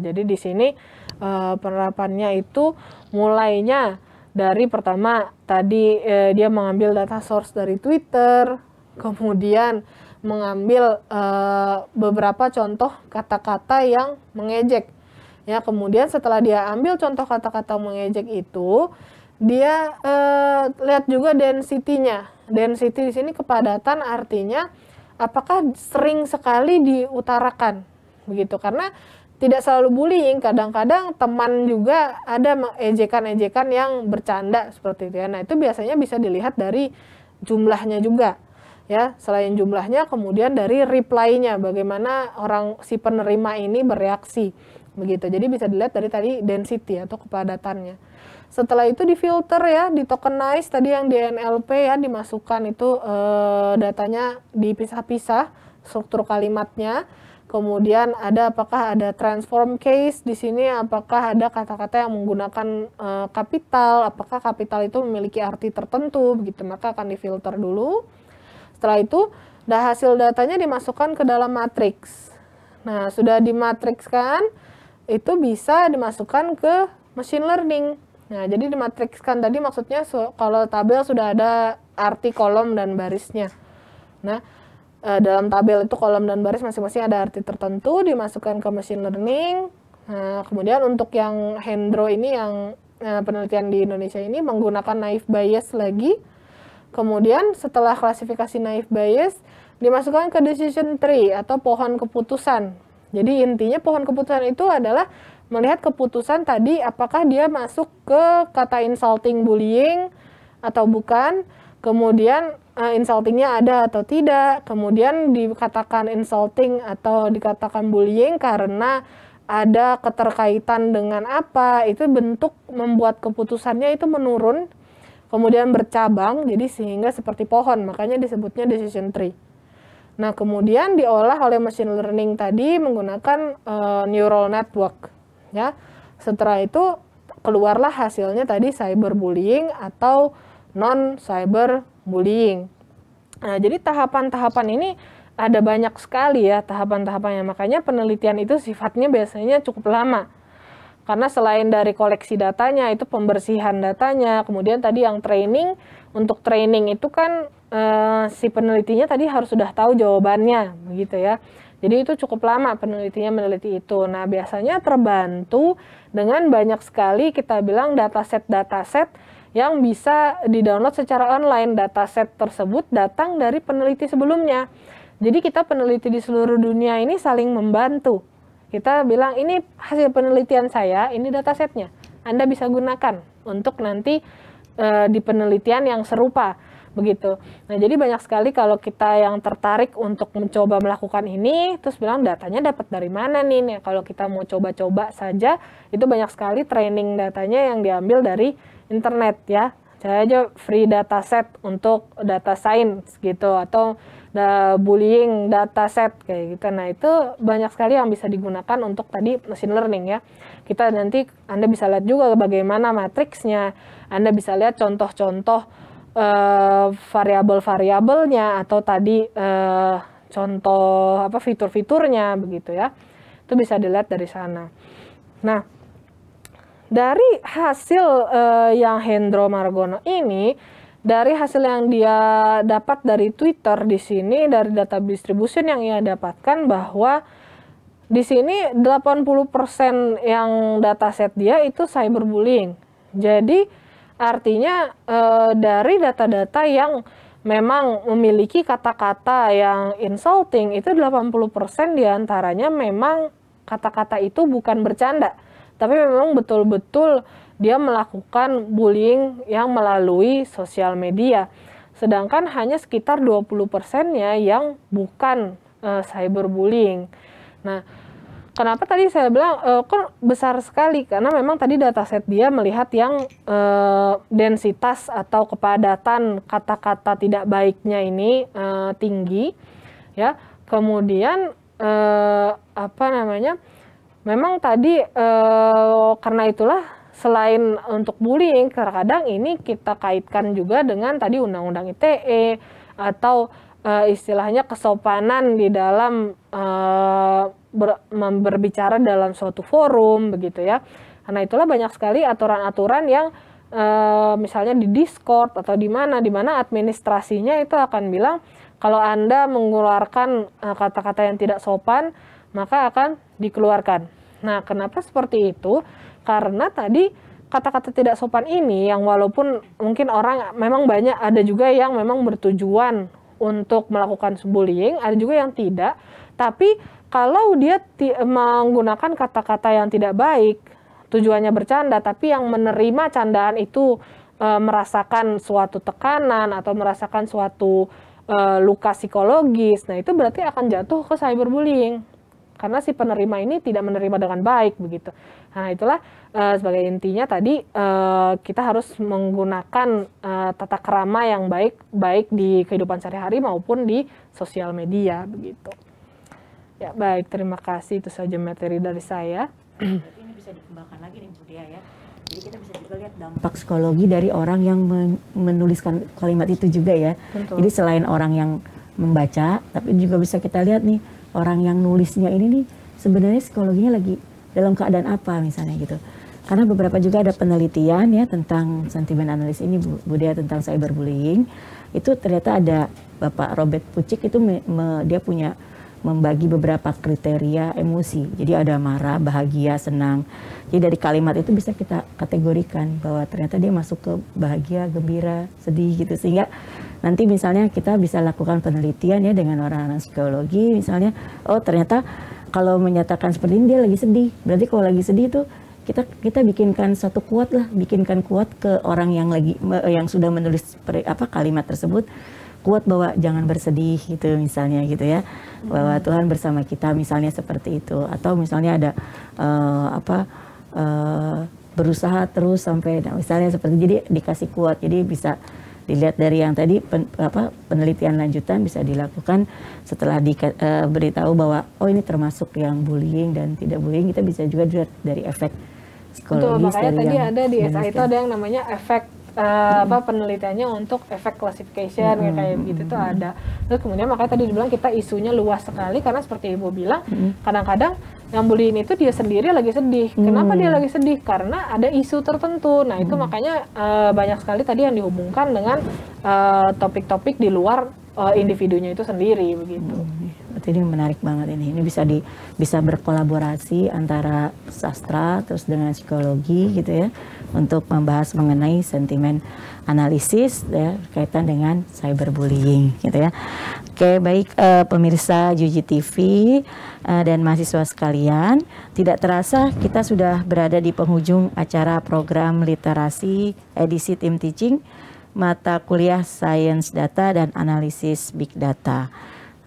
jadi di sini uh, penerapannya itu mulainya dari pertama tadi uh, dia mengambil data source dari Twitter, kemudian mengambil uh, beberapa contoh kata-kata yang mengejek Ya, kemudian setelah dia ambil contoh kata-kata mengejek itu, dia eh, lihat juga density-nya Density di sini kepadatan artinya apakah sering sekali diutarakan begitu karena tidak selalu bullying, kadang-kadang teman juga ada ejekan-ejekan yang bercanda seperti itu ya. Nah, itu biasanya bisa dilihat dari jumlahnya juga. Ya, selain jumlahnya kemudian dari reply-nya bagaimana orang si penerima ini bereaksi begitu. Jadi bisa dilihat dari tadi density atau kepadatannya. Setelah itu difilter ya, di tokenize tadi yang di NLP ya dimasukkan itu e, datanya dipisah-pisah struktur kalimatnya. Kemudian ada apakah ada transform case di sini apakah ada kata-kata yang menggunakan e, kapital, apakah kapital itu memiliki arti tertentu begitu. Maka akan difilter dulu. Setelah itu dah hasil datanya dimasukkan ke dalam matriks. Nah, sudah dimatrikskan itu bisa dimasukkan ke machine learning. Nah, jadi dimatrikskan tadi maksudnya kalau tabel sudah ada arti kolom dan barisnya. Nah, eh, dalam tabel itu kolom dan baris masing-masing ada arti tertentu dimasukkan ke machine learning. Nah, kemudian untuk yang Hendro ini yang eh, penelitian di Indonesia ini menggunakan naive bias lagi. Kemudian setelah klasifikasi naive bias dimasukkan ke decision tree atau pohon keputusan. Jadi intinya pohon keputusan itu adalah melihat keputusan tadi apakah dia masuk ke kata insulting bullying atau bukan, kemudian uh, insultingnya ada atau tidak, kemudian dikatakan insulting atau dikatakan bullying karena ada keterkaitan dengan apa, itu bentuk membuat keputusannya itu menurun, kemudian bercabang, jadi sehingga seperti pohon, makanya disebutnya decision tree. Nah, kemudian diolah oleh machine learning tadi menggunakan uh, neural network ya. Setelah itu keluarlah hasilnya tadi cyberbullying atau non cyber bullying Nah, jadi tahapan-tahapan ini ada banyak sekali ya tahapan-tahapannya. Makanya penelitian itu sifatnya biasanya cukup lama karena selain dari koleksi datanya itu pembersihan datanya, kemudian tadi yang training untuk training itu kan eh, si penelitinya tadi harus sudah tahu jawabannya begitu ya. Jadi itu cukup lama penelitinya meneliti itu. Nah, biasanya terbantu dengan banyak sekali kita bilang data set data set yang bisa didownload secara online. data set tersebut datang dari peneliti sebelumnya. Jadi kita peneliti di seluruh dunia ini saling membantu kita bilang ini hasil penelitian saya, ini datasetnya. Anda bisa gunakan untuk nanti e, di penelitian yang serupa begitu. Nah, jadi banyak sekali kalau kita yang tertarik untuk mencoba melakukan ini, terus bilang datanya dapat dari mana nih? nih? kalau kita mau coba-coba saja, itu banyak sekali training datanya yang diambil dari internet ya. Saya aja free dataset untuk data science gitu atau da bullying data set kayak gitu. Nah, itu banyak sekali yang bisa digunakan untuk tadi machine learning ya. Kita nanti Anda bisa lihat juga bagaimana matriksnya. Anda bisa lihat contoh-contoh eh, variabel-variabelnya atau tadi uh, contoh apa fitur-fiturnya begitu ya. Itu bisa dilihat dari sana. Nah, dari hasil uh, yang Hendro Margono ini dari hasil yang dia dapat dari Twitter di sini dari data distribution yang ia dapatkan bahwa di sini 80% yang data set dia itu cyberbullying. Jadi artinya eh, dari data-data yang memang memiliki kata-kata yang insulting itu 80% diantaranya memang kata-kata itu bukan bercanda tapi memang betul-betul dia melakukan bullying yang melalui sosial media. Sedangkan hanya sekitar 20%-nya yang bukan uh, cyberbullying. Nah, kenapa tadi saya bilang uh, kok besar sekali? Karena memang tadi data set dia melihat yang uh, densitas atau kepadatan kata-kata tidak baiknya ini uh, tinggi ya. Kemudian uh, apa namanya? Memang tadi uh, karena itulah selain untuk bullying, terkadang ini kita kaitkan juga dengan tadi undang-undang ITE atau uh, istilahnya kesopanan di dalam uh, ber, berbicara dalam suatu forum begitu ya. Karena itulah banyak sekali aturan-aturan yang uh, misalnya di Discord atau di mana di mana administrasinya itu akan bilang kalau Anda mengeluarkan kata-kata uh, kata -kata yang tidak sopan maka akan dikeluarkan. Nah, kenapa seperti itu? Karena tadi kata-kata tidak sopan ini yang walaupun mungkin orang memang banyak ada juga yang memang bertujuan untuk melakukan bullying, ada juga yang tidak. Tapi kalau dia menggunakan kata-kata yang tidak baik, tujuannya bercanda, tapi yang menerima candaan itu e, merasakan suatu tekanan atau merasakan suatu e, luka psikologis, nah itu berarti akan jatuh ke cyberbullying karena si penerima ini tidak menerima dengan baik begitu. Nah itulah uh, sebagai intinya tadi uh, kita harus menggunakan uh, tata kerama yang baik baik di kehidupan sehari-hari maupun di sosial media begitu. Ya baik terima kasih itu saja materi dari saya. Ini bisa dikembangkan lagi nih Bu Dia ya. Jadi kita bisa juga lihat dampak psikologi dari orang yang menuliskan kalimat itu juga ya. Tentu. Jadi selain orang yang membaca, tapi juga bisa kita lihat nih orang yang nulisnya ini nih sebenarnya psikologinya lagi dalam keadaan apa misalnya gitu. Karena beberapa juga ada penelitian ya tentang sentimen analis ini budaya Bu Dea tentang cyberbullying. Itu ternyata ada Bapak Robert Pucik itu me, me, dia punya membagi beberapa kriteria emosi. Jadi ada marah, bahagia, senang. Jadi dari kalimat itu bisa kita kategorikan bahwa ternyata dia masuk ke bahagia, gembira, sedih gitu sehingga Nanti misalnya kita bisa lakukan penelitian ya dengan orang-orang psikologi misalnya, oh ternyata kalau menyatakan seperti ini dia lagi sedih. Berarti kalau lagi sedih itu kita kita bikinkan satu kuat lah, bikinkan kuat ke orang yang lagi yang sudah menulis per, apa kalimat tersebut kuat bahwa jangan bersedih gitu misalnya gitu ya bahwa hmm. Tuhan bersama kita misalnya seperti itu atau misalnya ada uh, apa uh, berusaha terus sampai misalnya seperti jadi dikasih kuat jadi bisa dilihat dari yang tadi pen, apa, penelitian lanjutan bisa dilakukan setelah diberitahu eh, uh, bahwa oh ini termasuk yang bullying dan tidak bullying kita bisa juga dilihat dari efek psikologis Betul, makanya tadi ada di SI itu ada yang namanya efek uh, hmm. apa penelitiannya untuk efek classification hmm. kayak mm-hmm. gitu hmm. tuh ada. Terus kemudian makanya tadi dibilang kita isunya luas sekali karena seperti Ibu bilang mm-hmm. kadang-kadang hmm yang bullying itu dia sendiri lagi sedih. Hmm. Kenapa dia hmm. lagi sedih? Karena ada isu tertentu. Nah, itu hmm. makanya uh, banyak sekali tadi yang dihubungkan dengan eh, topik-topik uh, topik -topik di luar uh, individunya itu sendiri begitu. Hmm. Iya. ini menarik banget ini. Ini bisa di bisa berkolaborasi antara sastra terus dengan psikologi gitu ya untuk membahas mengenai sentimen analisis ya berkaitan dengan cyberbullying gitu ya. Oke, baik uh, pemirsa Juji TV uh, eh, dan mahasiswa sekalian, tidak terasa kita sudah berada di penghujung acara program literasi edisi tim teaching mata kuliah Sains Data dan Analisis Big Data.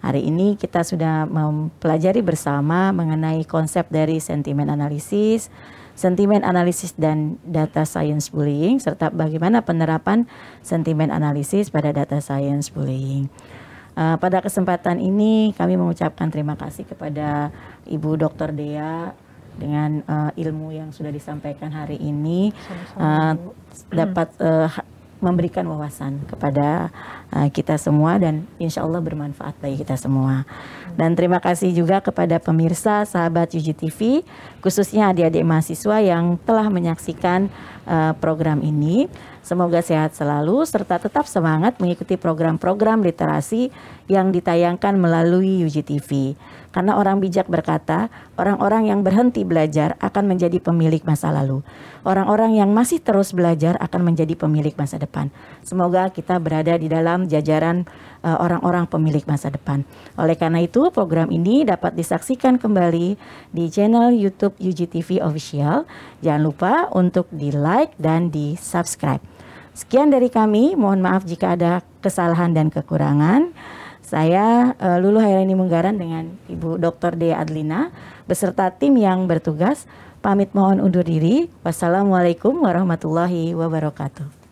Hari ini kita sudah mempelajari bersama mengenai konsep dari sentimen analisis, sentimen analisis dan data science bullying, serta bagaimana penerapan sentimen analisis pada data science bullying. Uh, pada kesempatan ini kami mengucapkan terima kasih kepada Ibu Dr. Dea dengan uh, ilmu yang sudah disampaikan hari ini Sama -sama, uh, eh, dapat uh, memberikan wawasan kepada uh, kita semua dan insya Allah bermanfaat bagi kita semua. Dan terima kasih juga kepada pemirsa sahabat UGTV khususnya adik-adik mahasiswa yang telah menyaksikan uh, program ini. Semoga sehat selalu serta tetap semangat mengikuti program-program literasi yang ditayangkan melalui UGTV. TV. Karena orang bijak berkata, orang-orang yang berhenti belajar akan menjadi pemilik masa lalu. Orang-orang yang masih terus belajar akan menjadi pemilik masa depan. Semoga kita berada di dalam jajaran orang e, orang-orang pemilik masa depan. Oleh karena itu, program ini dapat disaksikan kembali di channel YouTube UGTV Official. Jangan lupa untuk di-like dan di-subscribe. Sekian dari kami, mohon maaf jika ada kesalahan dan kekurangan. Saya uh, Lulu Hairani Munggaran dengan Ibu Dr. D. Adlina beserta tim yang bertugas pamit mohon undur diri. Wassalamualaikum warahmatullahi wabarakatuh.